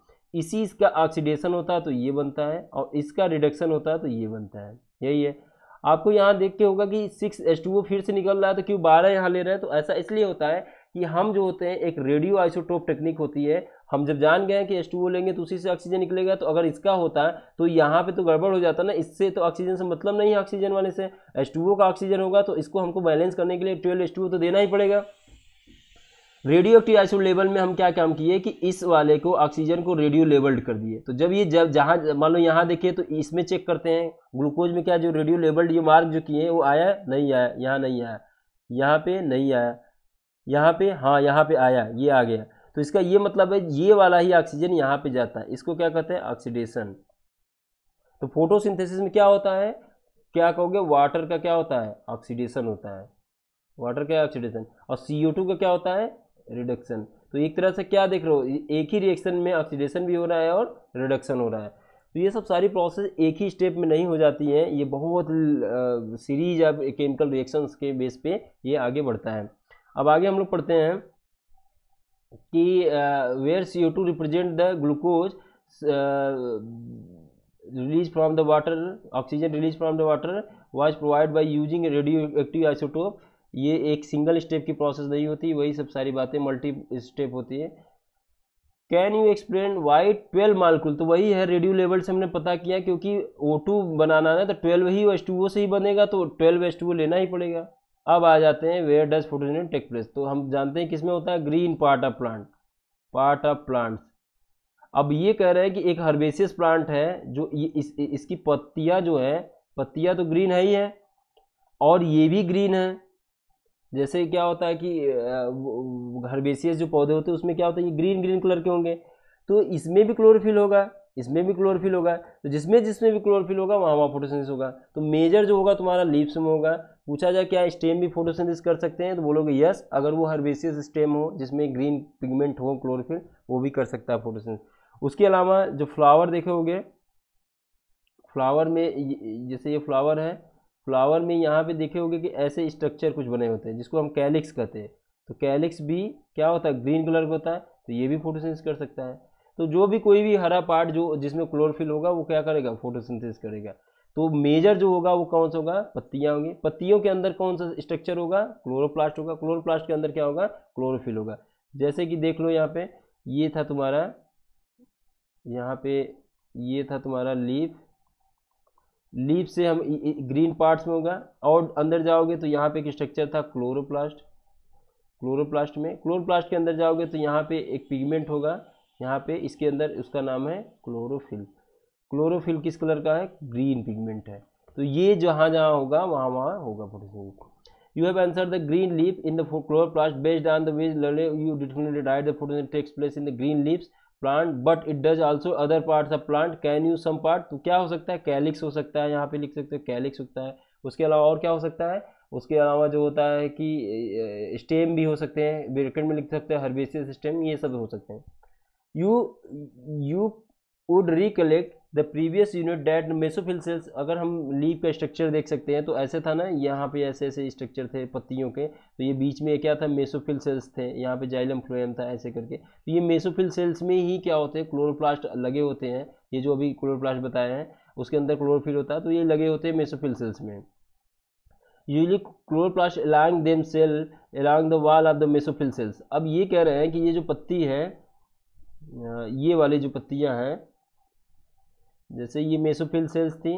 इसी इसका ऑक्सीडेशन होता है तो ये बनता है और इसका रिडक्शन होता है तो ये बनता है यही है आपको यहाँ देख के होगा कि सिक्स एच टू ओ फिर से निकल रहा है तो क्यों बारह यहाँ ले रहे हैं तो ऐसा इसलिए होता है कि हम जो होते हैं एक रेडियो आइसोटोप टेक्निक होती है हम जब जान गए हैं कि एस टू ओ लेंगे तो उसी से ऑक्सीजन निकलेगा तो अगर इसका होता है तो यहाँ पे तो गड़बड़ हो जाता ना इससे तो ऑक्सीजन से मतलब नहीं है ऑक्सीजन वाले से एस टू ओ का ऑक्सीजन होगा तो इसको हमको बैलेंस करने के लिए ट्वेल्व एस टू ओ तो देना ही पड़ेगा रेडियो एक्टिव आइसोट लेवल में हम क्या काम किए कि इस वाले को ऑक्सीजन को रेडियो लेवल्ड कर दिए तो जब ये जब जहाँ मान लो यहाँ देखिए तो इसमें चेक करते हैं ग्लूकोज में क्या जो रेडियो लेवल्ड ये मार्क जो किए वो आया नहीं आया यहाँ नहीं आया यहाँ पे नहीं आया यहाँ पे हाँ यहाँ पे आया ये आ गया तो इसका ये मतलब है ये वाला ही ऑक्सीजन यहाँ पे जाता है इसको क्या कहते हैं ऑक्सीडेशन तो फोटोसिंथेसिस में क्या होता है क्या कहोगे वाटर का क्या होता है ऑक्सीडेशन होता है वाटर का ऑक्सीडेशन और सी का क्या होता है रिडक्शन तो एक तरह से क्या देख रहे हो एक ही रिएक्शन में ऑक्सीडेशन भी हो रहा है और रिडक्शन हो रहा है तो ये सब सारी प्रोसेस एक ही स्टेप में नहीं हो जाती हैं ये बहुत सीरीज ऑफ केमिकल रिएक्शंस के बेस पे ये आगे बढ़ता है अब आगे हम लोग पढ़ते हैं कि where C O two represent the glucose release from the water oxygen release from the water was provide by using radioactive isotope ये एक सिंगल स्टेप की प्रोसेस नहीं होती वही सब सारी बातें मल्टी स्टेप होती है can you explain why twelve molecule तो वही है रेडियो लेवल से हमने पता किया क्योंकि ओ टू बनाना है तो ट्वेल्व ही एस टू ओ से ही बनेगा तो ट्वेल्व एस टू ओ लेना ही पड़ेगा अब आ जाते हैं where does photogenic take place तो हम जानते हैं किसमें होता है green part of plant part of plant अब ये कह रहे हैं कि एक हर्बेसियस प्लांट है जो इस, इसकी पत्तियाँ जो है पत्तियाँ तो ग्रीन है ही है और ये भी ग्रीन है जैसे क्या होता है कि हर्बेसियस जो पौधे होते हैं उसमें क्या होता है ये ग्रीन ग्रीन कलर के होंगे तो इसमें भी क्लोरोफिल होगा इसमें भी क्लोरोफिल होगा तो जिसमें जिसमें भी क्लोरोफिल होगा वहाँ वहाँ फोटोसिंथेसिस होगा तो मेजर जो होगा तुम्हारा लीव्स में होगा पूछा जाए क्या स्टेम भी फोटोसिंथेसिस कर सकते हैं तो बोलोगे यस अगर वो हर्बेसियस स्टेम हो जिसमें ग्रीन पिगमेंट हो क्लोरोफिल वो भी कर सकता है फोटोसिंथेसिस उसके अलावा जो फ्लावर देखे होंगे फ्लावर में जैसे ये फ्लावर है फ्लावर में यहाँ पे देखे होंगे कि ऐसे स्ट्रक्चर कुछ बने होते हैं जिसको हम कैलिक्स कहते हैं तो कैलिक्स भी क्या होता है ग्रीन कलर का होता है तो ये भी फोटोसिंथेसिस कर सकता है तो जो भी कोई भी हरा पार्ट जो जिसमें क्लोरोफिल होगा वो क्या करेगा फोटोसिंथेसिस करेगा तो मेजर जो होगा वो कौन सा होगा पत्तियाँ होंगी पत्तियों के अंदर कौन सा स्ट्रक्चर होगा क्लोरोप्लास्ट होगा क्लोरोप्लास्ट के अंदर क्या होगा क्लोरोफिल होगा जैसे कि देख लो यहाँ पे ये था तुम्हारा यहाँ पे ये था तुम्हारा लीफ लीफ से हम ग्रीन पार्ट्स में होगा और अंदर जाओगे तो यहाँ पे एक स्ट्रक्चर था क्लोरोप्लास्ट क्लोरोप्लास्ट में क्लोरोप्लास्ट के अंदर जाओगे तो यहाँ पे एक पिगमेंट होगा यहाँ पे इसके अंदर उसका नाम है क्लोरोफिल क्लोरोफिल किस कलर का है ग्रीन पिगमेंट है तो ये जहाँ जहाँ होगा वहाँ वहाँ होगा photosynthesis have answer the green green in the chloroplast based on the ways learn you determined that the photosynthesis takes place in the green leaves plant but it does also other part of plant can you some part तो क्या हो सकता है calyx हो सकता है यहाँ पे लिख सकते हो कैलिक्स होता है उसके अलावा और क्या हो सकता है उसके अलावा जो होता है कि स्टेम भी हो सकते हैं ब्रिकेट में लिख सकते हैं हर्बेसियस स्टेम ये सब हो सकते हैं you you would recollect the previous unit that mesophyll cells अगर हम लीव का स्ट्रक्चर देख सकते हैं तो ऐसे था ना यहाँ पे ऐसे ऐसे स्ट्रक्चर थे पत्तियों के तो ये बीच में क्या था मेसोफिल सेल्स थे यहाँ पे जाइलम फ्लोएम था ऐसे करके तो ये मेसोफिल सेल्स में ही क्या होते हैं क्लोरोप्लास्ट लगे होते हैं ये जो अभी क्लोरोप्लास्ट बताए हैं उसके अंदर क्लोरोफिल होता है तो ये लगे होते हैं मेसोफिल सेल्स में usually chloroplast along them cell along the wall of the mesophyll cells अब ये कह रहे हैं कि ये जो पत्ती है ये वाली जो पत्तियाँ हैं जैसे ये मेसोफिल सेल्स थी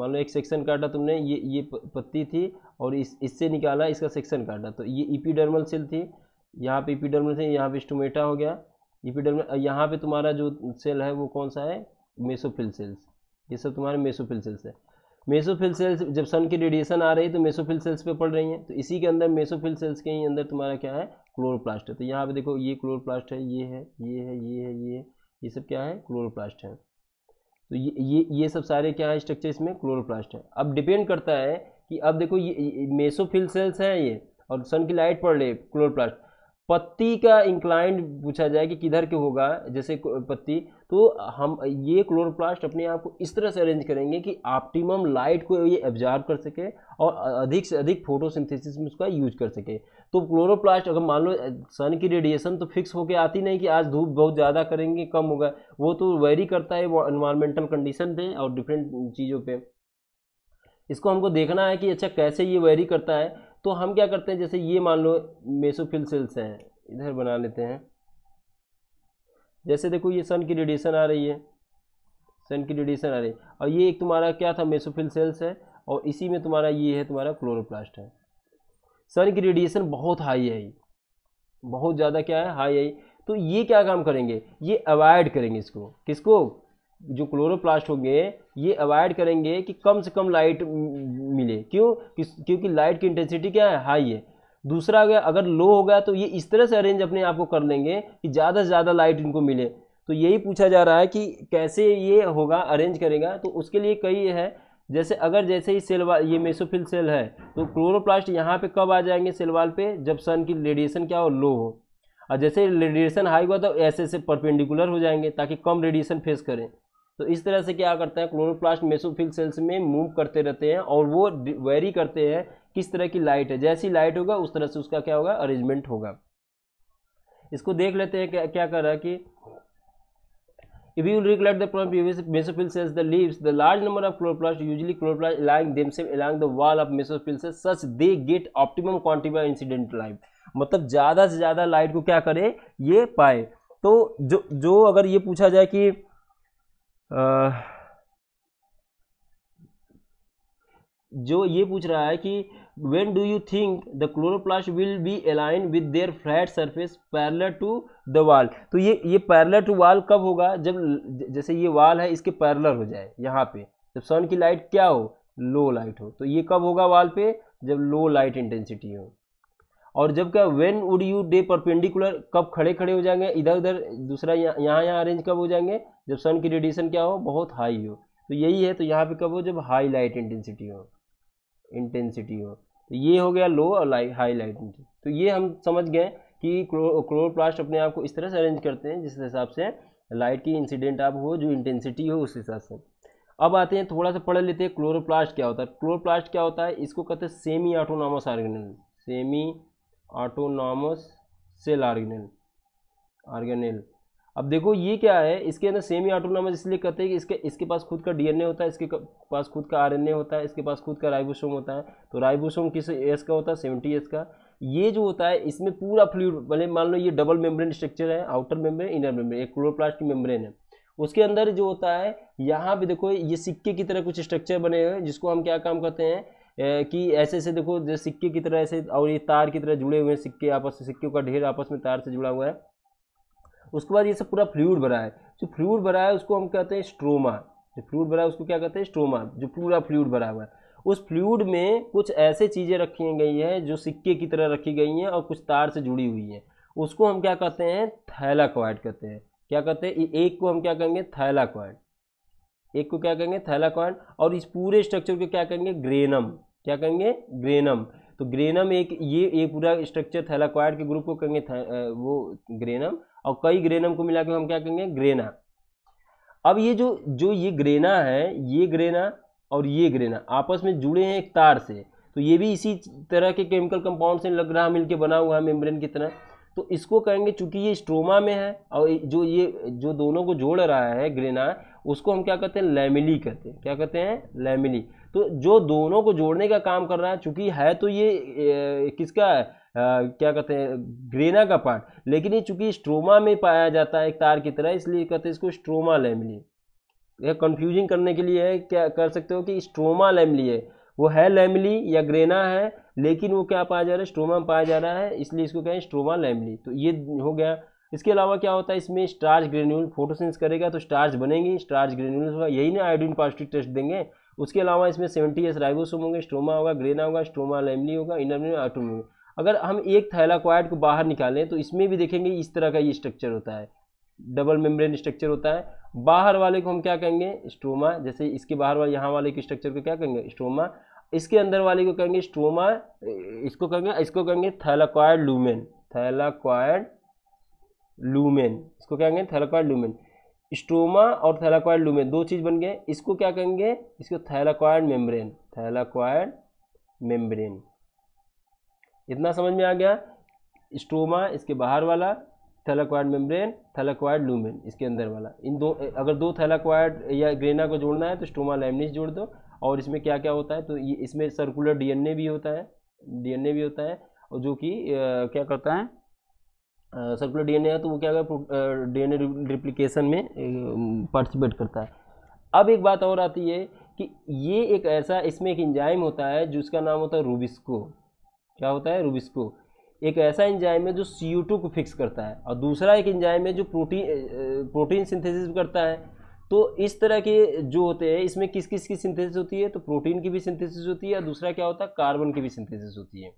मान लो एक सेक्शन काटा तुमने ये ये पत्ती थी और इस इससे निकाला इसका सेक्शन काटा तो ये इपीडर्मल सेल थी यहाँ पे इपीडर्मल सेल यहाँ पे स्टोमेटा हो गया इपीडर्मल यहाँ पे तुम्हारा जो सेल है वो कौन सा है मेसोफिल सेल्स ये सब तुम्हारे मेसोफिल सेल्स है मेसोफिल सेल्स जब सन की रेडिएशन आ रही है तो मेसोफिल सेल्स पे पड़ रही हैं तो इसी के अंदर मेसोफिल सेल्स के ही अंदर तुम्हारा क्या है क्लोरोप्लास्ट है तो यहाँ पे देखो ये क्लोरोप्लास्ट है ये है ये है ये है ये है ये सब क्या है क्लोरोप्लास्ट है तो ये ये ये सब सारे क्या है स्ट्रक्चर इसमें क्लोरोप्लास्ट है अब डिपेंड करता है कि अब देखो ये मेसोफिल सेल्स हैं ये और सन की लाइट पड़ रही क्लोरोप्लास्ट पत्ती का इंक्लाइंड पूछा जाए कि किधर के होगा जैसे पत्ती तो हम ये क्लोरोप्लास्ट अपने आप को इस तरह से अरेंज करेंगे कि ऑप्टिमम लाइट को ये एब्जॉर्ब कर सके और अधिक से अधिक फोटोसिंथेसिस में उसका यूज कर सके तो क्लोरोप्लास्ट अगर मान लो सन की रेडिएशन तो फिक्स होकर आती नहीं कि आज धूप बहुत ज़्यादा करेंगे कम होगा वो तो वेरी करता है वो इन्वायरमेंटल कंडीशन पे और डिफरेंट चीज़ों पे इसको हमको देखना है कि अच्छा कैसे ये वेरी करता है तो हम क्या करते हैं जैसे ये मान लो मेसोफिल सेल्स हैं इधर बना लेते हैं जैसे देखो ये सन की रेडिएशन आ रही है सन की रेडिएशन आ रही है और ये एक तुम्हारा क्या था मेसोफिल सेल्स है और इसी में तुम्हारा ये है तुम्हारा क्लोरोप्लास्ट है सन की रेडिएशन बहुत हाई है बहुत ज़्यादा क्या है हाई है तो ये क्या काम करेंगे ये अवॉइड करेंगे इसको किसको जो क्लोरोप्लास्ट होंगे ये अवॉइड करेंगे कि कम से कम लाइट मिले क्यों क्योंकि लाइट की इंटेंसिटी क्या है हाई है दूसरा अगर लो होगा तो ये इस तरह से अरेंज अपने आप को कर लेंगे कि ज़्यादा से ज़्यादा लाइट इनको मिले तो यही पूछा जा रहा है कि कैसे ये होगा अरेंज करेगा तो उसके लिए कई है जैसे अगर जैसे ही सेल ये मेसोफिल सेल है तो क्लोरोप्लास्ट यहाँ पे कब आ जाएंगे सेलवाल पे जब सन की रेडिएशन क्या हो लो हो और जैसे रेडिएशन हाई हुआ तो ऐसे ऐसे परपेंडिकुलर हो जाएंगे ताकि कम रेडिएशन फेस करें तो इस तरह से क्या करते हैं क्लोरोप्लास्ट मेसोफिल सेल्स में मूव करते रहते हैं और वो वेरी करते हैं किस तरह की लाइट है जैसी लाइट होगा उस तरह से उसका क्या होगा अरेंजमेंट होगा इसको देख लेते हैं क्या क्या कर रहा है कि If you recollect the from previous mesophyll cells, the leaves, the large number of chloroplasts, usually chloroplasts lying themselves along the wall of mesophyll cells, such they get optimum quantity of incident light. मतलब ज़्यादा से ज़्यादा light को क्या करे ये पाए तो जो जो अगर ये पूछा जाए कि आ, जो ये पूछ रहा है कि when do you think the chloroplast will be aligned with their flat surface parallel to the wall तो ये ये parallel to wall कब होगा जब जैसे ये wall है इसके parallel हो जाए यहाँ पे जब sun की light क्या हो low light हो तो ये कब होगा wall पे जब low light intensity हो और जब क्या when would you they perpendicular कब खड़े खड़े हो जाएंगे इधर उधर दूसरा यहाँ यहाँ अरेंज कब हो जाएंगे जब सन की रेडिएशन क्या हो बहुत हाई हो तो यही है तो यहाँ पे कब हो जब हाई लाइट इंटेंसिटी हो इंटेंसिटी हो तो ये हो गया लो और लाइट हाई लाइटेंसी तो ये हम समझ गए कि क्लोरोप्लास्ट अपने आप को इस तरह से अरेंज करते हैं जिस हिसाब से लाइट की इंसिडेंट आप हो जो इंटेंसिटी हो उस हिसाब से अब आते हैं थोड़ा सा पढ़ लेते हैं क्लोरोप्लास्ट क्या होता है क्लोरोप्लास्ट क्या होता है इसको कहते हैं semi autonomous organelle semi autonomous cell organelle organelle अब देखो ये क्या है इसके अंदर सेमी ऑटोनॉमस इसलिए कहते हैं कि इसके इसके पास खुद का डीएनए होता है इसके पास खुद का आरएनए होता है इसके पास खुद का राइबोसोम होता है तो राइबोसोम किस एस का होता है सेवेंटी एस का ये जो होता है इसमें पूरा फ्लूड भले मान लो ये डबल मेम्ब्रेन स्ट्रक्चर है आउटर मेम्ब्रेन इनर मेम्ब्रेन एक क्लोरोप्लास्ट मेम्ब्रेन है उसके अंदर जो होता है यहाँ भी देखो ये सिक्के की तरह कुछ स्ट्रक्चर बने हुए हैं जिसको हम क्या काम करते हैं कि ऐसे ऐसे देखो जैसे सिक्के की तरह ऐसे और ये तार की तरह जुड़े हुए हैं सिक्के आपस में सिक्के का ढेर आपस में तार से जुड़ा हुआ है उसके बाद ये सब पूरा फ्लूड भरा है जो फ्लूड भरा है उसको हम कहते हैं स्ट्रोमा जो फ्लूड भरा है उसको क्या कहते हैं स्ट्रोमा जो पूरा फ्लूड भरा हुआ है उस फ्लूड में कुछ ऐसे चीज़ें रखी गई हैं जो सिक्के की तरह रखी गई हैं और कुछ तार से जुड़ी हुई हैं उसको हम क्या कहते हैं थैलाक्वाइड कहते हैं क्या कहते हैं एक को हम क्या कहेंगे थैलाक्वाइड एक को क्या कहेंगे थैलाक्वाइड और इस पूरे स्ट्रक्चर को क्या कहेंगे ग्रेनम क्या कहेंगे ग्रेनम तो ग्रेनम एक ये ये पूरा स्ट्रक्चर थैलाक्वाइड के ग्रुप को कहेंगे वो ग्रेनम और कई ग्रेनम को मिला के हम क्या कहेंगे ग्रेना अब ये जो जो ये ग्रेना है ये ग्रेना और ये ग्रेना आपस में जुड़े हैं एक तार से तो ये भी इसी तरह के केमिकल कंपाउंड से लग रहा मिलके बना हुआ है मेम्ब्रेन की तरह तो इसको कहेंगे चूंकि ये स्ट्रोमा में है और जो ये जो दोनों को जोड़ रहा है ग्रेना उसको हम क्या कहते हैं लेमिली कहते हैं क्या कहते हैं लेमिली तो जो दोनों को जोड़ने का काम कर रहा है चूंकि है तो ये ए, किसका है क्या कहते हैं ग्रेना का पार्ट लेकिन ये चूंकि स्ट्रोमा में पाया जाता है एक तार की तरह इसलिए कहते हैं इसको स्ट्रोमा लैमली यह कंफ्यूजिंग करने के लिए है क्या कर सकते हो कि स्ट्रोमा लैमली है वो है लैमली या ग्रेना है लेकिन वो क्या पाया जा रहा है स्ट्रोमा में पाया जा रहा है इसलिए इसको कहें स्ट्रोमा लैमली तो ये हो गया इसके अलावा क्या होता है इसमें स्टार्च ग्रेन्यूल फोटोसेंस करेगा तो स्टार्च बनेंगी स्टार्च ग्रेन्यूल होगा यही ना आयोडीन पॉजिटिव टेस्ट देंगे उसके अलावा इसमें सेवेंटी एस राइबोसोम होंगे स्ट्रोमा होगा ग्रेना होगा स्ट्रोमा लैमली होगा इनर ऑटोम होगा अगर हम एक थाइलाक्वाइड को बाहर निकालें तो इसमें भी देखेंगे इस तरह का ये स्ट्रक्चर होता है डबल मेम्ब्रेन स्ट्रक्चर होता है बाहर वाले को हम क्या कहेंगे स्ट्रोमा जैसे इसके बाहर वाले यहाँ वाले के स्ट्रक्चर को क्या कहेंगे स्ट्रोमा इसके अंदर वाले को कहेंगे स्ट्रोमा इसको कहेंगे इसको कहेंगे थैलाक्वाइड लूमेन थैलाक्वाइड लूमेन इसको क्या कहेंगे थैलाक्वाइड लूमेन स्ट्रोमा और थैलाक्वाइड लूमेन दो चीज़ बन गए इसको क्या कहेंगे इसको थैलाक्वाइड मेम्ब्रेन थैलाक्वाइड मेम्ब्रेन इतना समझ में आ गया स्टोमा इसके बाहर वाला थैलाक्वाइड मेम्ब्रेन थैलाक्वाइड लूमेन इसके अंदर वाला इन दो अगर दो थैलाक्वाइड या ग्रेना को जोड़ना है तो स्टोमा लैमनिस जोड़ दो और इसमें क्या क्या होता है तो ये इसमें सर्कुलर डीएनए भी होता है डीएनए भी होता है और जो कि क्या करता है आ, सर्कुलर डीएनए है तो वो क्या एन डीएनए रिप्लीकेशन में पार्टिसिपेट करता है अब एक बात और आती है कि ये एक ऐसा इसमें एक इंजाइम होता है जिसका नाम होता है रूबिस्को क्या होता है रूबिस्को एक ऐसा इंजाइम है जो सी को फिक्स करता है और दूसरा एक इंजाइम है जो प्रोटीन प्रोटीन सिंथेसिस करता है तो इस तरह के जो होते हैं इसमें किस किस की सिंथेसिस होती है तो प्रोटीन की भी सिंथेसिस होती है और दूसरा क्या होता है कार्बन की भी सिंथेसिस होती है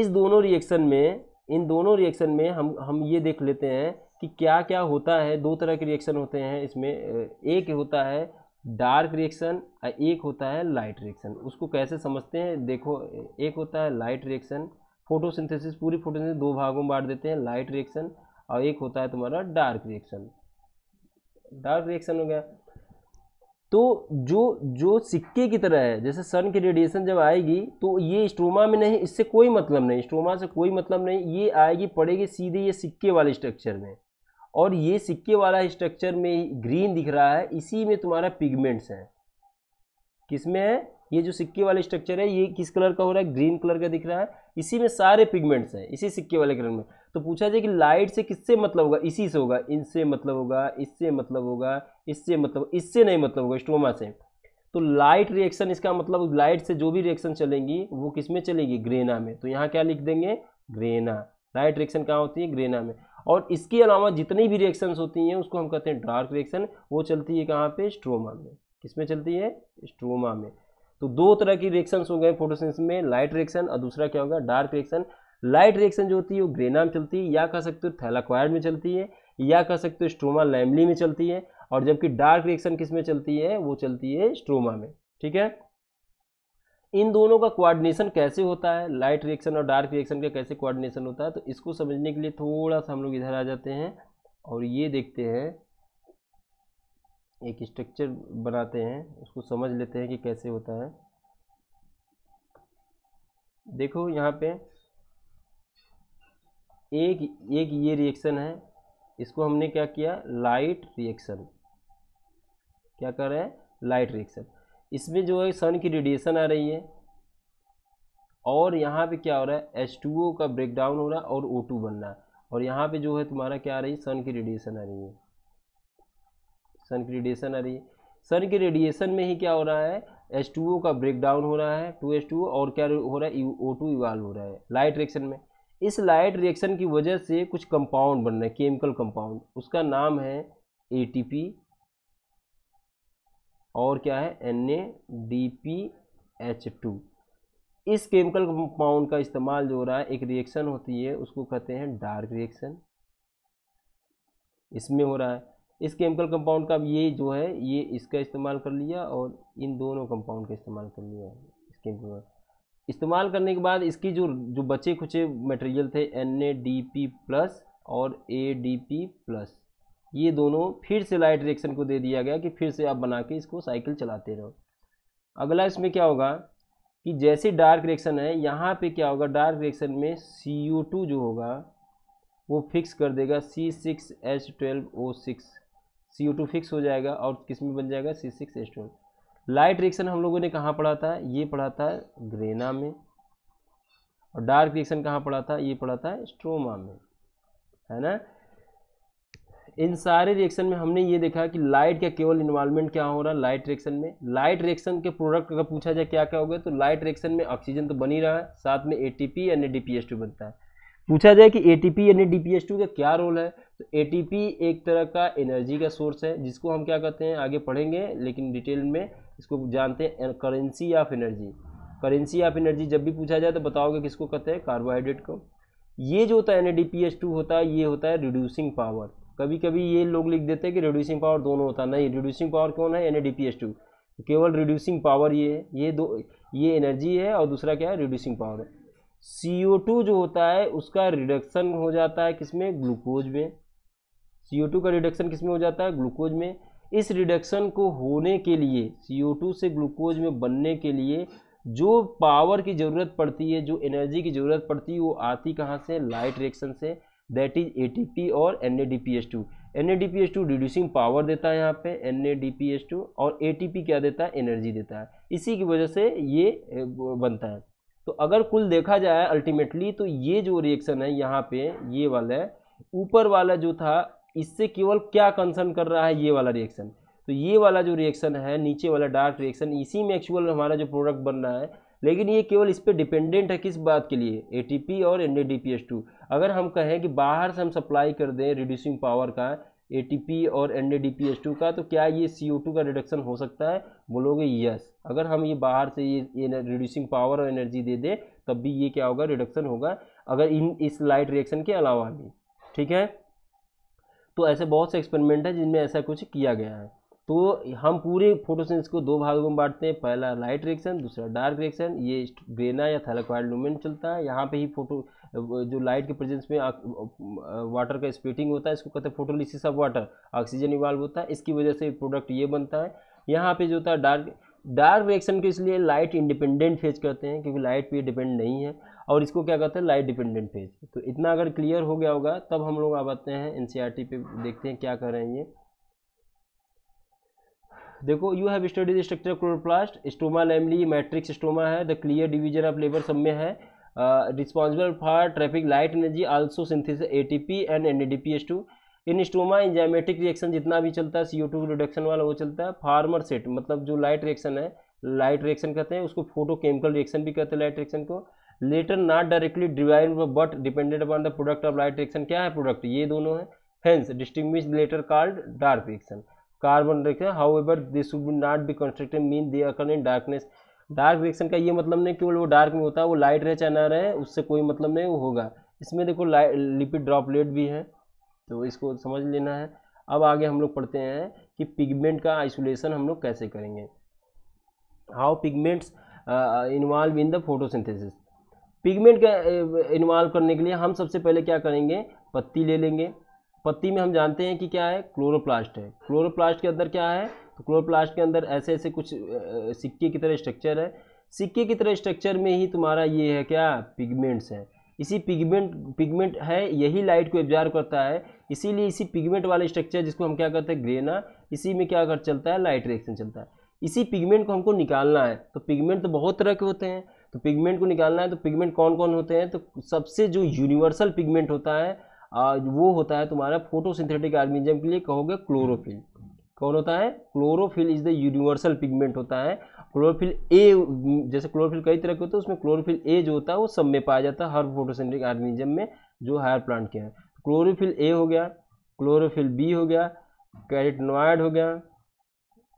इस दोनों रिएक्शन में इन दोनों रिएक्शन में हम हम ये देख लेते हैं कि क्या क्या होता है दो तरह के रिएक्शन होते हैं इसमें एक होता है डार्क रिएक्शन और एक होता है लाइट रिएक्शन उसको कैसे समझते हैं देखो एक होता है लाइट रिएक्शन फोटोसिंथेसिस पूरी फोटोसिंथेसिस दो भागों में बांट देते हैं लाइट रिएक्शन और एक होता है तुम्हारा डार्क रिएक्शन डार्क रिएक्शन हो गया तो जो जो सिक्के की तरह है जैसे सन की रेडिएशन जब आएगी तो ये स्ट्रोमा में नहीं इससे कोई मतलब नहीं स्ट्रोमा से कोई मतलब नहीं ये आएगी पड़ेगी सीधे ये सिक्के वाले स्ट्रक्चर में और ये सिक्के वाला स्ट्रक्चर में ग्रीन दिख रहा है इसी में तुम्हारा पिगमेंट्स है किसमें है ये जो सिक्के वाला स्ट्रक्चर है ये किस कलर का हो रहा है ग्रीन कलर का दिख रहा है इसी में सारे पिगमेंट्स हैं इसी सिक्के वाले कलर में तो पूछा जाए कि लाइट से किससे मतलब होगा इसी से होगा इनसे मतलब होगा इससे मतलब होगा इससे मतलब इससे नहीं मतलब होगा स्टोमा से तो लाइट रिएक्शन इसका मतलब लाइट से जो भी रिएक्शन चलेंगी वो किस में चलेगी ग्रेना में तो यहाँ क्या लिख देंगे ग्रेना लाइट रिएक्शन कहाँ होती है ग्रेना में और इसके अलावा जितनी भी रिएक्शंस होती हैं उसको हम कहते हैं डार्क रिएक्शन वो चलती है कहाँ पे स्ट्रोमा में किसमें चलती है स्ट्रोमा में तो दो तरह की रिएक्शंस हो गए फोटोसेंस में लाइट रिएक्शन और दूसरा क्या होगा डार्क रिएक्शन लाइट रिएक्शन जो होती है वो ग्रेना में चलती है या कह सकते हो थैलाक्वायर में चलती है या कह सकते हो स्ट्रोमा लैमली में चलती है और जबकि डार्क रिएक्शन किस में चलती है वो चलती है स्ट्रोमा में ठीक है इन दोनों का कोऑर्डिनेशन कैसे होता है लाइट रिएक्शन और डार्क रिएक्शन का कैसे कोऑर्डिनेशन होता है तो इसको समझने के लिए थोड़ा सा हम लोग इधर आ जाते हैं और ये देखते हैं एक स्ट्रक्चर बनाते हैं उसको समझ लेते हैं कि कैसे होता है देखो यहाँ पे एक एक ये रिएक्शन है इसको हमने क्या किया लाइट रिएक्शन क्या कर रहे हैं लाइट रिएक्शन इसमें जो है सन की रेडिएशन आ रही है और यहाँ पे क्या हो रहा है एच टू ओ का ब्रेक डाउन हो रहा है और ओ टू बन रहा है और यहाँ पे जो है तुम्हारा क्या आ रही है सन की रेडिएशन आ रही है सन की रेडिएशन आ रही है सन के रेडिएशन में ही क्या हो रहा है एच टू ओ का ब्रेक डाउन हो रहा है टू एच टू और क्या हो रहा है ओ टू इवाल्व हो रहा है लाइट रिएक्शन में इस लाइट रिएक्शन की वजह से कुछ कंपाउंड बन रहे हैं केमिकल कंपाउंड उसका नाम है ए टी पी और क्या है N A D P H two इस केमिकल कंपाउंड का इस्तेमाल जो हो रहा है एक रिएक्शन होती है उसको कहते हैं डार्क रिएक्शन इसमें हो रहा है इस केमिकल कंपाउंड का ये जो है ये इसका इस्तेमाल कर लिया और इन दोनों कंपाउंड का इस्तेमाल कर लिया इस केमिकल इस्तेमाल करने के बाद इसकी जो जो बचे खुचे मटेरियल थे N A D P plus और ए डी पी प्लस ये दोनों फिर से लाइट रिएक्शन को दे दिया गया कि फिर से आप बना के इसको साइकिल चलाते रहो अगला इसमें क्या होगा कि जैसे डार्क रिएक्शन है यहाँ पे क्या होगा डार्क रिएक्शन में सी जो होगा वो फिक्स कर देगा C six H twelve O six C two fix हो जाएगा और किस में बन जाएगा C six H twelve light reaction हम लोगों ने कहाँ पढ़ा था ये पढ़ा था ग्रेना में और डार्क रिएक्शन कहाँ पढ़ा था ये पढ़ा था स्ट्रोमा में है ना इन सारे रिएक्शन में हमने ये देखा कि लाइट का केवल इन्वॉल्वमेंट क्या हो रहा है लाइट रिएक्शन में लाइट रिएक्शन के प्रोडक्ट अगर पूछा जाए क्या क्या हो गया तो लाइट रिएक्शन में ऑक्सीजन तो बनी रहा है साथ में ए टी पी यानी डी पी एस टू बनता है पूछा जाए कि ए टी पी यानी डी पी एस टू का क्या रोल है तो ए टी पी एक तरह का एनर्जी का सोर्स है जिसको हम क्या कहते हैं आगे पढ़ेंगे लेकिन डिटेल में इसको जानते हैं currency of energy currency of energy जब भी पूछा जाए तो बताओगे किसको कहते हैं कार्बोहाइड्रेट को ये जो होता है एन ए होता है ये होता है रिड्यूसिंग पावर कभी कभी ये लोग लिख देते हैं कि रिड्यूसिंग पावर दोनों होता है नहीं रिड्यूसिंग पावर कौन है N D P S two केवल रिड्यूसिंग पावर ये है ये दो ये एनर्जी है और दूसरा क्या है रिड्यूसिंग पावर है सी ओ टू जो होता है उसका रिडक्शन हो जाता है किसमें ग्लूकोज में सी ओ टू का रिडक्शन किसमें हो जाता है ग्लूकोज में इस रिडक्शन को होने के लिए सी ओ टू से ग्लूकोज में बनने के लिए जो पावर की ज़रूरत पड़ती है जो एनर्जी की ज़रूरत पड़ती है वो आती कहाँ से लाइट रिएक्शन से दैट इज पी और एस टू रिड्यूसिंग पावर देता है यहाँ पे टू और पी क्या देता है एनर्जी देता है इसी की वजह से ये बनता है तो अगर कुल देखा जाए अल्टीमेटली तो ये जो रिएक्शन है यहाँ पे ये वाला है ऊपर वाला जो था इससे केवल क्या कंसर्न कर रहा है ये वाला रिएक्शन तो ये वाला जो रिएक्शन है नीचे वाला डार्क रिएक्शन इसी में एक्चुअल हमारा जो प्रोडक्ट बन रहा है लेकिन ये केवल इस पर डिपेंडेंट है किस बात के लिए पी और टू अगर हम कहें कि बाहर से हम सप्लाई कर दें रिड्यूसिंग पावर का ए और एन का तो क्या ये सी का रिडक्शन हो सकता है बोलोगे यस अगर हम ये बाहर से ये रिड्यूसिंग पावर और एनर्जी दे दें तब भी ये क्या होगा रिडक्शन होगा अगर इन इस लाइट रिएक्शन के अलावा भी ठीक है तो ऐसे बहुत से एक्सपेरिमेंट हैं जिनमें ऐसा कुछ किया गया है तो हम पूरे फोटोसेंस को दो भागों में बांटते हैं पहला लाइट रिएक्शन दूसरा डार्क रिएक्शन ये ग्रेना या थैलाक्वाइड लूमेंट चलता है यहाँ पे ही फोटो जो लाइट के प्रेजेंस में वाटर का स्प्लिटिंग होता है इसको कहते हैं photolysis of water oxygen evolve होता है इसकी वजह से प्रोडक्ट ये बनता है यहाँ पर जो होता है डार्क डार्क रिएक्शन के इसलिए लाइट इंडिपेंडेंट फेज कहते हैं क्योंकि लाइट पर डिपेंड नहीं है और इसको क्या कहते हैं लाइट डिपेंडेंट फेज तो इतना अगर क्लियर हो गया होगा तब हम लोग अब आते हैं एन e पे देखते हैं क्या कर रहे हैं ये देखो you have study the structure chloroplast stroma lamellae matrix stroma है the clear division of labour सब में है responsible for trapping light energy also T P and two in stroma enzymatic reaction जितना भी चलता है सी टू रिडक्शन वाला वो चलता है फार्मर सेट मतलब जो लाइट रिएक्शन है लाइट रिएक्शन कहते हैं उसको फोटो केमिकल रिएक्शन भी कहते हैं लाइट रिएक्शन को later not directly divide but dependent upon the product of light reaction क्या है प्रोडक्ट ये दोनों है hence distinguish later called dark reaction carbon dioxide however they should be not be constructed mean they occur in darkness dark reaction का ये मतलब नहीं केवल वो डार्क में होता है वो लाइट रहे चाहे ना रहे उससे कोई मतलब नहीं होगा इसमें देखो लाइट लिपिड ड्रॉपलेट भी है तो इसको समझ लेना है अब आगे हम लोग पढ़ते हैं कि पिगमेंट का आइसोलेशन हम लोग कैसे करेंगे how pigments involve in the photosynthesis pigment का इन्वॉल्व करने के लिए हम सबसे पहले क्या करेंगे पत्ती ले लेंगे पत्ती में हम जानते हैं कि क्या है क्लोरोप्लास्ट है क्लोरोप्लास्ट के अंदर क्या है तो क्लोरोप्लास्ट के अंदर ऐसे ऐसे कुछ सिक्के की तरह स्ट्रक्चर है सिक्के की तरह स्ट्रक्चर में ही तुम्हारा ये है क्या पिगमेंट्स है इसी पिगमेंट पिगमेंट है यही लाइट को एब्जार्व करता है इसीलिए इसी पिगमेंट वाले स्ट्रक्चर जिसको हम क्या करते हैं ग्रेना इसी में क्या कर चलता है लाइट रिएक्शन चलता है इसी पिगमेंट को हमको निकालना है तो पिगमेंट तो बहुत तरह के होते हैं तो पिगमेंट को निकालना है तो पिगमेंट कौन कौन होते हैं तो सबसे जो यूनिवर्सल पिगमेंट होता है वो होता है तुम्हारा फोटोसिंथेटिक ऑर्गेनिज्म के लिए कहोगे क्लोरोफिल कौन होता है chlorophyll is the universal pigment होता है क्लोरोफिल ए जैसे क्लोरोफिल कई तरह के होते हैं उसमें क्लोरोफिल ए जो होता है वो सब में पाया जाता है हर फोटोसिंथेटिक ऑर्गेनिज्म में जो हायर प्लांट के हैं क्लोरोफिल ए हो गया क्लोरोफिल बी हो गया कैरेटनॉयड हो गया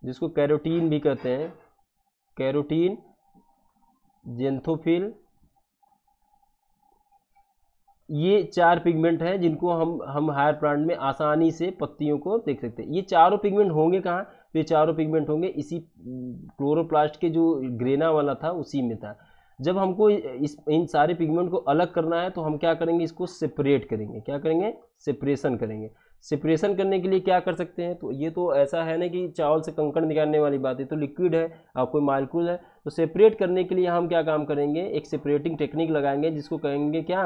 जिसको कैरोटीन भी कहते हैं कैरोटीन जेंथोफिल ये चार पिगमेंट हैं जिनको हम हम हायर प्लांट में आसानी से पत्तियों को देख सकते हैं ये चारों पिगमेंट होंगे कहाँ तो ये चारों पिगमेंट होंगे इसी क्लोरोप्लास्ट के जो ग्रेना वाला था उसी में था जब हमको इस इन सारे पिगमेंट को अलग करना है तो हम क्या करेंगे इसको सेपरेट करेंगे क्या करेंगे सेपरेशन करेंगे सेपरेशन करने के लिए क्या कर सकते हैं तो ये तो ऐसा है ना कि चावल से कंकड़ निकालने वाली बात है तो लिक्विड है और कोई मालिकूल है तो सेपरेट करने के लिए हम क्या काम करेंगे एक सेपरेटिंग टेक्निक लगाएंगे जिसको कहेंगे क्या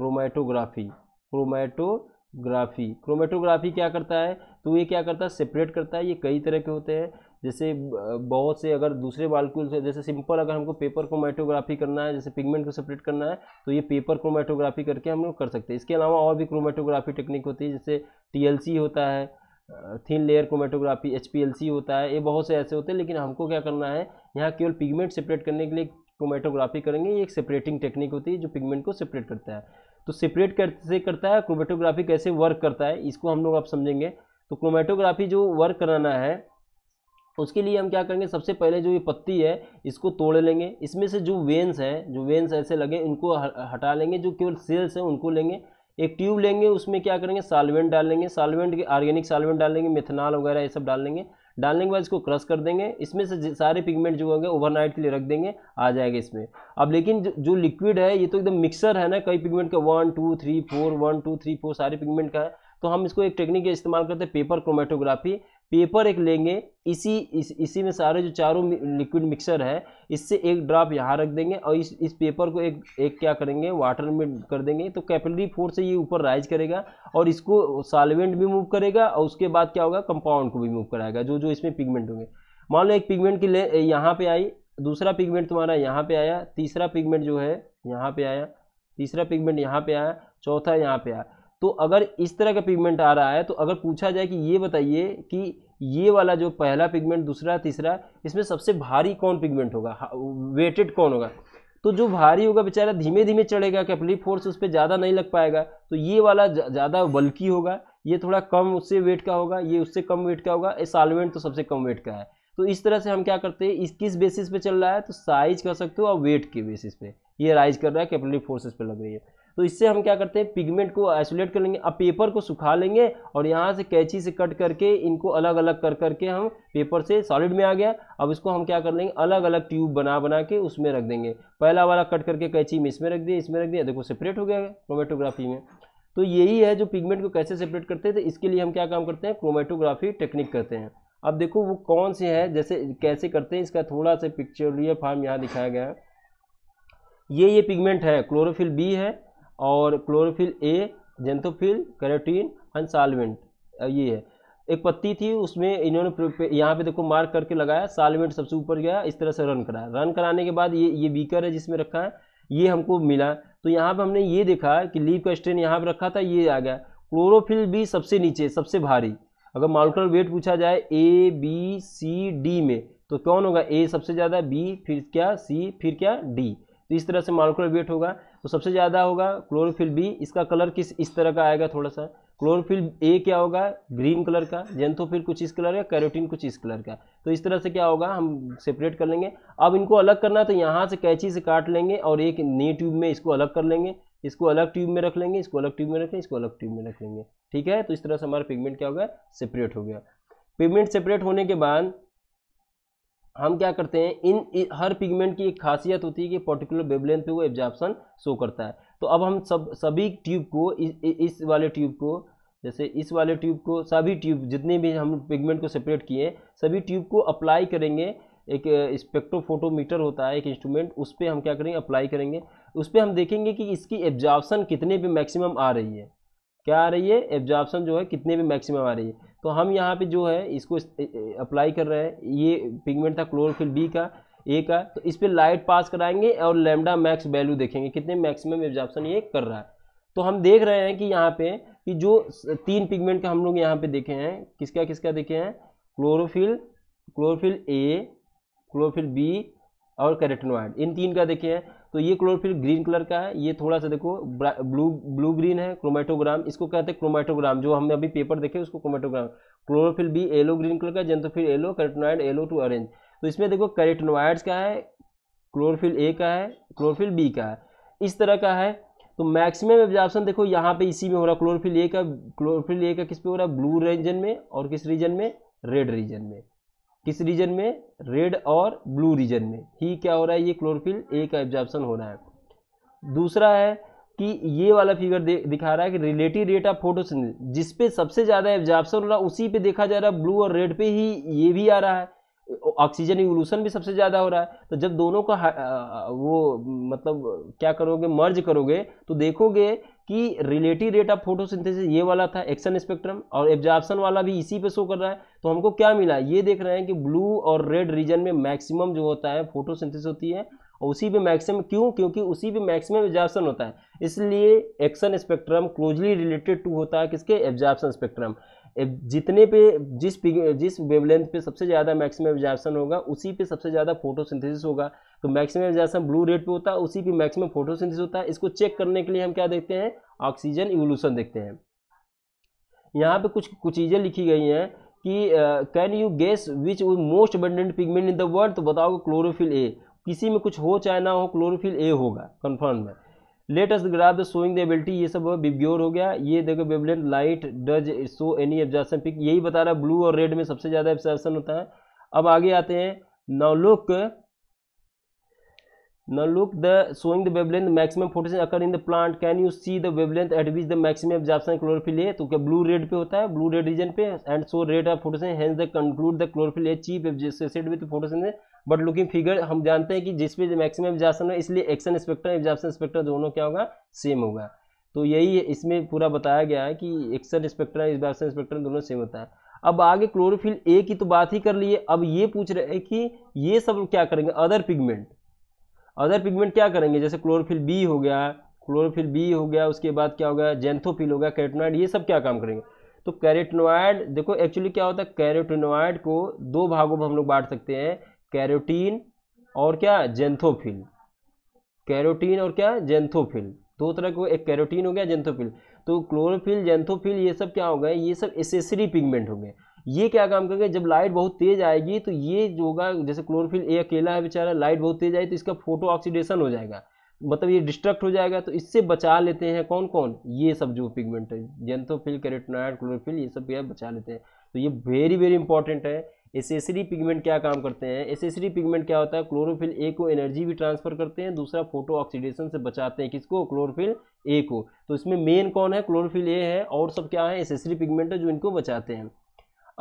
क्रोमेटोग्राफी क्रोमेटोग्राफी क्रोमेटोग्राफी क्या करता है तो ये क्या करता है सेपरेट करता है ये कई तरह के होते हैं जैसे बहुत से अगर दूसरे बालकुल से जैसे सिंपल अगर हमको पेपर क्रोमेटोग्राफी करना है जैसे पिगमेंट को सेपरेट करना है तो ये पेपर क्रोमेटोग्राफी करके हम लोग कर सकते हैं इसके अलावा और भी क्रोमेटोग्राफी टेक्निक होती है जैसे टी होता है थिन लेयर क्रोमेटोग्राफी एच होता है ये बहुत से ऐसे होते हैं लेकिन हमको क्या करना है यहाँ केवल पिगमेंट सेपरेट करने के लिए क्रोमेटोग्राफी करेंगे ये एक सेपरेटिंग टेक्निक होती है जो पिगमेंट को सेपरेट करता है तो सेपरेट कैसे करता है क्रोमेटोग्राफी कैसे वर्क करता है इसको हम लोग आप समझेंगे तो क्रोमेटोग्राफी जो वर्क कराना है उसके लिए हम क्या करेंगे सबसे पहले जो ये पत्ती है इसको तोड़ लेंगे इसमें से जो वेन्स हैं जो वेन्स ऐसे लगे उनको हटा लेंगे जो केवल सेल्स हैं उनको लेंगे एक ट्यूब लेंगे उसमें क्या करेंगे सालवेंट डाल लेंगे सालवेंट ऑर्गेनिक सालवेंट डाल लेंगे मिथेनॉल वगैरह ये सब डाल लेंगे डालने के बाद इसको क्रश कर देंगे इसमें से सारे पिगमेंट जो होंगे ओवरनाइट के लिए रख देंगे आ जाएगा इसमें अब लेकिन जो, जो लिक्विड है ये तो एकदम मिक्सर है ना कई पिगमेंट का one two three four one two three four सारे पिगमेंट का है तो हम इसको एक टेक्निक इस्तेमाल करते हैं पेपर क्रोमेटोग्राफी पेपर एक लेंगे इसी इस, इसी में सारे जो चारों लिक्विड मिक्सर है इससे एक ड्रॉप यहाँ रख देंगे और इस इस पेपर को एक एक क्या करेंगे वाटर में कर देंगे तो कैपिलरी फोर्स से ये ऊपर राइज करेगा और इसको सॉल्वेंट भी मूव करेगा और उसके बाद क्या होगा कंपाउंड को भी मूव कराएगा जो जो इसमें पिगमेंट होंगे मान लो एक पिगमेंट की ले यहाँ पर आई दूसरा पिगमेंट तुम्हारा यहाँ पर आया तीसरा पिगमेंट जो है यहाँ पर आया तीसरा पिगमेंट यहाँ पर आया चौथा यहाँ पर आया तो अगर इस तरह का पिगमेंट आ रहा है तो अगर पूछा जाए कि ये बताइए कि ये वाला जो पहला पिगमेंट दूसरा तीसरा इसमें सबसे भारी कौन पिगमेंट होगा वेटेड कौन होगा तो जो भारी होगा बेचारा धीमे धीमे चढ़ेगा कैपली फोर्स उस पर ज़्यादा नहीं लग पाएगा तो ये वाला ज़्यादा बल्कि होगा ये थोड़ा कम उससे वेट का होगा ये उससे कम वेट का होगा सॉल्वेंट तो सबसे कम वेट का है तो इस तरह से हम क्या करते हैं इस किस बेसिस पे चल रहा है तो साइज कह सकते हो और वेट के बेसिस पे ये राइज कर रहा है कैपिलरी फोर्सेस पे लग रही है तो इससे हम क्या करते हैं पिगमेंट को आइसोलेट कर लेंगे अब पेपर को सुखा लेंगे और यहाँ से कैंची से कट करके इनको अलग अलग कर करके हम पेपर से सॉलिड में आ गया अब इसको हम क्या कर लेंगे अलग अलग ट्यूब बना बना के उसमें रख देंगे पहला वाला कट करके कैंची में इसमें रख दिया इसमें रख दिया देखो सेपरेट हो गया क्रोमेटोग्राफी में तो यही है जो पिगमेंट को कैसे सेपरेट करते हैं तो इसके लिए हम क्या काम करते हैं क्रोमेटोग्राफी टेक्निक करते हैं अब देखो वो कौन से है जैसे कैसे करते हैं इसका थोड़ा सा पिक्चरियर फार्म यहाँ दिखाया गया है ये ये पिगमेंट है क्लोरोफिल बी है और chlorophyll A xanthophyll carotene and solvent ये है एक पत्ती थी उसमें इन्होंने यहाँ पे देखो मार्क करके लगाया सालवेंट सबसे ऊपर गया इस तरह से रन कराया रन कराने के बाद ये ये बीकर है जिसमें रखा है ये हमको मिला तो यहाँ पे हमने ये देखा कि लीव का स्ट्रेन यहाँ पर रखा था ये आ गया क्लोरोफिल भी सबसे नीचे सबसे भारी अगर मालकुलर वेट पूछा जाए ए बी सी डी में तो कौन होगा ए सबसे ज़्यादा बी फिर क्या सी फिर क्या डी तो इस तरह से मालकुलर वेट होगा तो सबसे ज़्यादा होगा क्लोरोफिल बी इसका कलर किस इस तरह का आएगा थोड़ा सा क्लोरोफिल ए क्या होगा ग्रीन कलर का जेंथोफिल कुछ इस कलर का कैरोटीन कुछ इस कलर का तो इस तरह से क्या होगा हम सेपरेट कर लेंगे अब इनको अलग करना तो यहाँ से कैची से काट लेंगे और एक नई ट्यूब में इसको अलग कर लेंगे इसको अलग ट्यूब में रख लेंगे इसको अलग ट्यूब में रखें इसको अलग ट्यूब में रख लेंगे ठीक है तो इस तरह से हमारा पिगमेंट क्या होगा सेपरेट हो गया पिगमेंट सेपरेट होने के बाद हम क्या करते हैं इन, हर पिगमेंट की एक खासियत होती है कि पर्टिकुलर वेबलेंथ पे वो एब्जॉर्प्शन शो करता है तो अब हम सब सभी ट्यूब को इस, इस वाले ट्यूब को जैसे इस वाले ट्यूब को सभी ट्यूब जितने भी हम पिगमेंट को सेपरेट किए हैं सभी ट्यूब को अप्लाई करेंगे एक स्पेक्ट्रोफोटोमीटर होता है एक इंस्ट्रूमेंट उस पर हम क्या करेंगे अप्लाई करेंगे उस पर हम देखेंगे कि इसकी एब्जॉर्प्शन कितने पे मैक्सिमम आ रही है क्या आ रही है एब्जॉर्बसन जो है कितने भी मैक्सिमम आ रही है तो हम यहाँ पे जो है इसको अप्लाई कर रहे हैं ये पिगमेंट था क्लोरोफिल बी का ए का तो इस पर लाइट पास कराएंगे और लेमडा मैक्स वैल्यू देखेंगे कितने मैक्सिमम एब्जॉर्बसन ये कर रहा है तो हम देख रहे हैं कि यहाँ पे कि जो तीन पिगमेंट का हम लोग यहाँ पे देखे हैं किसका किसका देखे हैं chlorophyll chlorophyll A chlorophyll B और कैरेटनोइड इन तीन का देखे हैं तो ये क्लोरोफिल ग्रीन कलर का है ये थोड़ा सा देखो ब्लू ब्लू ग्रीन है क्रोमेटोग्राम इसको कहते हैं क्रोमेटोग्राम जो हमने अभी पेपर देखे उसको क्रोमेटोग्राम क्लोरोफिल भी येलो ग्रीन कलर का xanthophyll yellow carotenoid yellow to orange तो इसमें देखो करेटनॉइड्स का है क्लोरोफिल ए का है क्लोरोफिल बी का है इस तरह का है तो मैक्सिमम एब्जॉर्प्शन देखो यहाँ पे इसी में हो रहा क्लोरोफिल ए का क्लोरोफिल ए का किस पे हो रहा है ब्लू रीजन में और किस रीजन में रेड रीजन में किस रीजन में रेड और ब्लू रीजन में ही क्या हो रहा है ये क्लोरोफिल ए का एब्जॉर्प्शन हो रहा है दूसरा है कि ये वाला फिगर दिखा रहा है कि रिलेटिव रेट ऑफ फोटोसिन जिसपे सबसे ज़्यादा एब्जॉर्प्शन हो रहा है उसी पे देखा जा रहा है ब्लू और रेड पे ही ये भी आ रहा है ऑक्सीजन इवोल्यूशन भी सबसे ज़्यादा हो रहा है तो जब दोनों का वो मतलब क्या करोगे मर्ज करोगे तो देखोगे कि रिलेटिव रेट ऑफ फोटोसिंथेसिस ये वाला था एक्शन स्पेक्ट्रम और एब्जॉर्प्शन वाला भी इसी पे शो कर रहा है तो हमको क्या मिला ये देख रहे हैं कि ब्लू और रेड रीजन में मैक्सिमम जो होता है फोटोसिंथेसिस होती है और उसी पे मैक्सिमम क्यों क्योंकि उसी पे मैक्सिमम एब्जॉर्प्शन होता है इसलिए action spectrum closely related to होता है किसके एब्जॉर्प्शन स्पेक्ट्रम जितने पे जिस जिस वेवलेंथ पे सबसे ज़्यादा मैक्सिमम एब्जॉर्प्शन होगा उसी पे सबसे ज़्यादा फोटोसिंथेसिस होगा तो मैक्सिमम एब्जॉर्प्शन ब्लू रेड पे होता है उसी पे मैक्सिमम फोटोसिंथेसिस होता है इसको चेक करने के लिए हम क्या देखते हैं ऑक्सीजन इवोल्यूशन देखते हैं यहाँ पे कुछ कुछ चीज़ें लिखी गई हैं कि can you guess which most abundant pigment in the world तो बताओगे क्लोरोफिल ए किसी में कुछ हो चाहे ना हो क्लोरोफिल ए होगा कन्फर्म है latest graph the showing ability ये सब बिब्योर हो गया ये देखो wavelength light does show any absorption peak यही बता रहा है ब्लू और रेड में सबसे ज़्यादा एब्जॉर्सन होता है अब आगे आते हैं now look now look the showing the wavelength maximum photosynthesis occur in the plant can you see the wavelength at which the maximum absorption chlorophyll A तो क्या ब्लू रेड पे होता है ब्लू रेड रीजन पे and so red of photosynthesis the conclude the chlorophyll A chief absorbed with photosynthesis but looking figure हम जानते हैं कि जिस पे मैक्सिमम एब्जॉर्प्शन है इसलिए एक्शन इंस्पेक्टर एब्जॉर्प्शन इंस्पेक्टर दोनों क्या होगा सेम होगा तो यही इसमें पूरा बताया गया है कि एक्शन इंस्पेक्टर एब्जॉर्प्शन इंस्पेक्टर दोनों सेम होता है अब आगे क्लोरोफिल ए की तो बात ही कर लिए अब ये पूछ रहे हैं कि ये सब क्या करेंगे अदर पिगमेंट अदर पिगमेंट क्या करेंगे जैसे क्लोरोफिल बी हो गया क्लोरोफिल बी हो गया उसके बाद क्या हो गया जेंथोफिल हो गया कैरेटनॉइड ये सब क्या काम करेंगे तो कैरेटनॉइड देखो एक्चुअली क्या होता है कैरेटनॉइड को दो भागों में हम लोग बांट सकते हैं कैरोटीन और क्या जेंथोफिल कैरोटीन और क्या जेंथोफिल दो तरह के एक कैरोटीन हो गया जेंथोफिल तो क्लोरोफिल जेंथोफिल ये सब क्या हो गए ये सब एसेसरी पिगमेंट होंगे ये क्या काम करेंगे जब लाइट बहुत तेज आएगी तो ये जो होगा जैसे क्लोरोफिल ए अकेला है बेचारा लाइट बहुत तेज आई तो इसका फोटो ऑक्सीडेशन हो जाएगा मतलब ये डिस्ट्रक्ट हो जाएगा तो इससे बचा लेते हैं कौन कौन ये सब जो पिगमेंट है जेंथोफिल कैरेटोनाइड क्लोरोफिल ये सब क्या बचा लेते हैं तो ये वेरी वेरी इंपॉर्टेंट है एसेसरी पिगमेंट क्या काम करते हैं एसेसरी पिगमेंट क्या होता है क्लोरोफिल ए को एनर्जी भी ट्रांसफर करते हैं दूसरा फोटो ऑक्सीडेशन से बचाते हैं किसको क्लोरोफिल ए को तो इसमें मेन कौन है क्लोरोफिल ए है और सब क्या है एसेसरी पिगमेंट है जो इनको बचाते हैं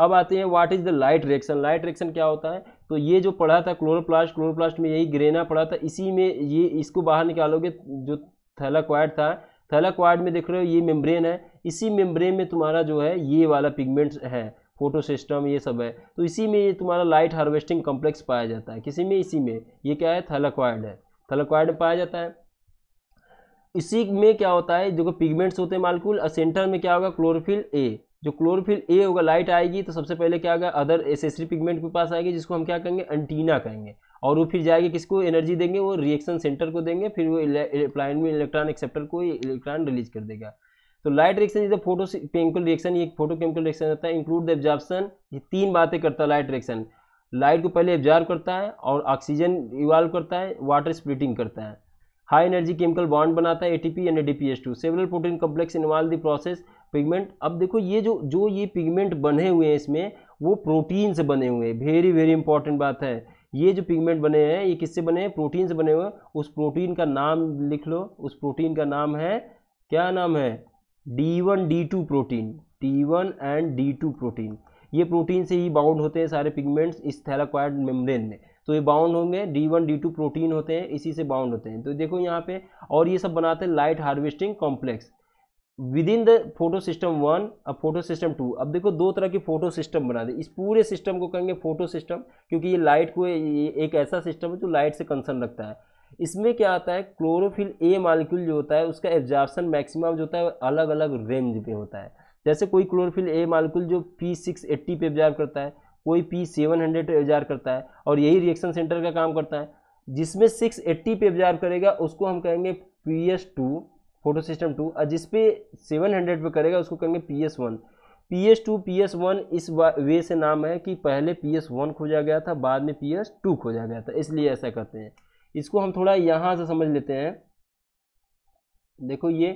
अब आते हैं what is the light reaction light reaction क्या होता है तो ये जो पढ़ा था क्लोरोप्लास्ट क्लोरोप्लास्ट में यही ग्रेना पढ़ा था इसी में ये इसको बाहर निकालोगे जो थैलाक्वाइड था थैलाक्वाइड में देख रहे हो ये मेम्ब्रेन है इसी मेम्ब्रेन में तुम्हारा जो है ये वाला पिगमेंट है फोटो सिस्टम ये सब है तो इसी में ये तुम्हारा लाइट हार्वेस्टिंग कॉम्प्लेक्स पाया जाता है किसी में इसी में ये क्या है थैलाक्वाइड है थैलाक्वाइड पाया जाता है इसी में क्या होता है जो पिगमेंट्स होते हैं मालकूल और सेंटर में क्या होगा क्लोरोफिल ए जो क्लोरोफिल ए होगा लाइट आएगी तो सबसे पहले क्या होगा अदर एसेसरी पिगमेंट के पास आएगी जिसको हम क्या कहेंगे एंटीना कहेंगे और वो फिर जाएगी किसको एनर्जी देंगे वो रिएक्शन सेंटर को देंगे फिर वो प्लाइन में इलेक्ट्रॉन एक्सेप्टर को इलेक्ट्रॉन रिलीज कर देगा तो लाइट रिएक्शन जैसे फोटो केमिकल रिएक्शन ये फोटो केमिकल रिएक्शन रहता है इंक्लूड द एब्जॉर्प्शन ये तीन बातें करता है लाइट रिएक्शन लाइट को पहले एब्जॉर्व करता है और ऑक्सीजन इवाल्व करता है वाटर स्प्लिटिंग करता है हाई एनर्जी केमिकल बॉन्ड बनाता है ATP and two several protein complex involve the process pigment अब देखो ये जो जो ये पिगमेंट बने हुए हैं इसमें वो प्रोटीन से बने हुए हैं वेरी वेरी इंपॉर्टेंट बात है ये जो पिगमेंट बने हैं ये किससे बने हैं प्रोटीन से बने हुए उस प्रोटीन का नाम लिख लो उस प्रोटीन का नाम है क्या नाम है D1 D2 protein T1 and two protein ये प्रोटीन से ही बाउंड होते हैं सारे पिगमेंट्स इस थैलाक्वाइड मेम्ब्रेन में तो ये बाउंड होंगे D one D two protein होते हैं इसी से बाउंड होते हैं तो देखो यहाँ पे और ये सब बनाते हैं light harvesting complex within the photosystem one अब फोटो सिस्टम टू अब देखो दो तरह की फोटो सिस्टम बना दे इस पूरे सिस्टम को कहेंगे फोटो सिस्टम क्योंकि ये लाइट को ये एक ऐसा सिस्टम है जो लाइट से कंसर्न रखता है इसमें क्या आता है क्लोरोफिल ए मालिक्यूल जो होता है उसका एब्जॉर्प्शन मैक्सिमम जो होता है अलग अलग रेंज पे होता है जैसे कोई क्लोरोफिल ए मालिक्यूल जो पी सिक्स एट्टी पे एब्जॉर्व करता है कोई पी सेवन हंड्रेड पे एब्जॉर्व करता है और यही रिएक्शन सेंटर का काम करता है जिसमें सिक्स एट्टी पे एब्जॉर्व करेगा उसको हम कहेंगे P S two photosystem two और जिसपे सेवन हंड्रेड पर करेगा उसको कहेंगे P S one P S two P S one इस वे से नाम है कि पहले पी एस वन खोजा गया था बाद में पी एस टू खोजा गया था इसलिए ऐसा करते हैं इसको हम थोड़ा यहाँ से समझ लेते हैं देखो ये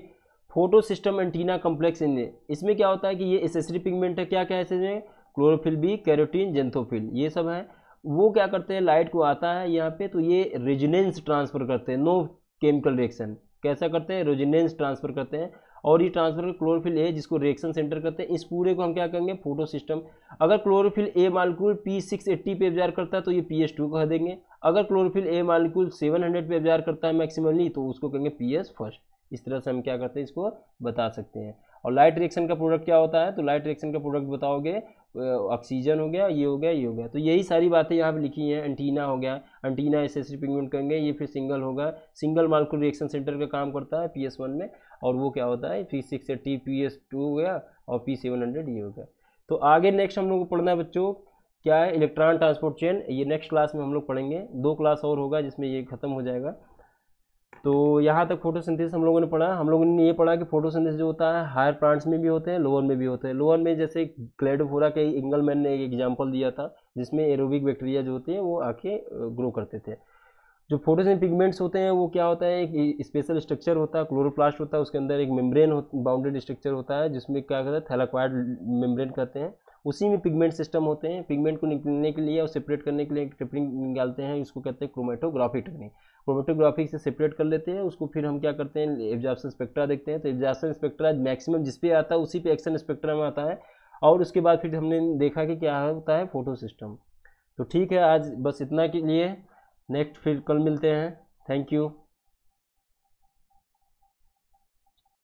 photosystem antenna complex in इसमें क्या होता है कि ये एसेसरी पिगमेंट है क्या क्या है इसमें क्लोरोफिल बी कैरोटीन जेंथोफिल ये सब है वो क्या करते हैं लाइट को आता है यहाँ पे तो ये रेजिनेंस ट्रांसफ़र करते हैं नो केमिकल रिएक्शन कैसा करते हैं रेजिनेंस ट्रांसफ़र करते हैं और ये ट्रांसफर क्लोरोफिल ए जिसको रिएक्शन सेंटर करते हैं इस पूरे को हम क्या कहेंगे फोटो सिस्टम अगर chlorophyll a molecule P six eighty पे करता है तो ये पी एच टू कह देंगे अगर chlorophyll a molecule seven hundred पे ऑब्जर्व करता है मैक्सिमली तो उसको कहेंगे पी एस फर्स्ट इस तरह से हम क्या करते हैं इसको बता सकते हैं और लाइट रिएक्शन का प्रोडक्ट क्या होता है तो लाइट रिएक्शन का प्रोडक्ट बताओगे ऑक्सीजन हो गया ये हो गया ये हो गया तो यही सारी बातें यहाँ पे लिखी हैं एंटीना हो गया एंटीना एस पिगमेंट कहेंगे ये फिर सिंगल होगा सिंगल मालकुल रिएक्शन सेंटर का काम करता है पी में और वो क्या होता है पी सिक्स टी पी हो गया और पी सेवन हंड्रेड ये हो गया तो आगे नेक्स्ट हम लोग को पढ़ना है बच्चों क्या है इलेक्ट्रॉन ट्रांसपोर्ट चेन ये नेक्स्ट क्लास में हम लोग पढ़ेंगे दो क्लास और होगा जिसमें ये खत्म हो जाएगा तो यहाँ तक फोटोसिंथेसिस हम लोगों ने पढ़ा हम लोगों ने ये पढ़ा कि फोटोसिंथेसिस जो होता है हायर प्लांट्स में भी होते हैं लोअर में भी होते हैं लोअर में जैसे ग्लेडोफोरा के इंगलमैन ने एक एग्जाम्पल दिया था जिसमें एरोबिक बैक्टीरिया जो होती है वो आके ग्रो करते थे जो फोटोसिन पिगमेंट्स होते हैं वो क्या होता है एक स्पेशल स्ट्रक्चर होता है क्लोरोप्लास्ट होता है उसके अंदर एक मेम्ब्रेन बाउंडेड स्ट्रक्चर होता है जिसमें क्या कहते हैं थैलाक्वाइड मेम्ब्रेन कहते हैं उसी में पिगमेंट सिस्टम होते हैं पिगमेंट को निकलने के लिए और सेपरेट करने के लिए एक निकालते हैं उसको कहते हैं क्रोमेटोग्राफी टेक्निक क्रोमेटोग्राफी से सेपरेट कर लेते हैं उसको फिर हम क्या करते हैं एब्जॉर्प्शन स्पेक्ट्रा देखते हैं तो एब्जॉर्प्शन स्पेक्ट्रा मैक्सिमम जिस पे आता है उसी पे एक्शन स्पेक्ट्रा में आता है और उसके बाद फिर हमने देखा कि क्या होता है फोटो सिस्टम तो ठीक है आज बस इतना के लिए नेक्स्ट फिर कल मिलते हैं थैंक यू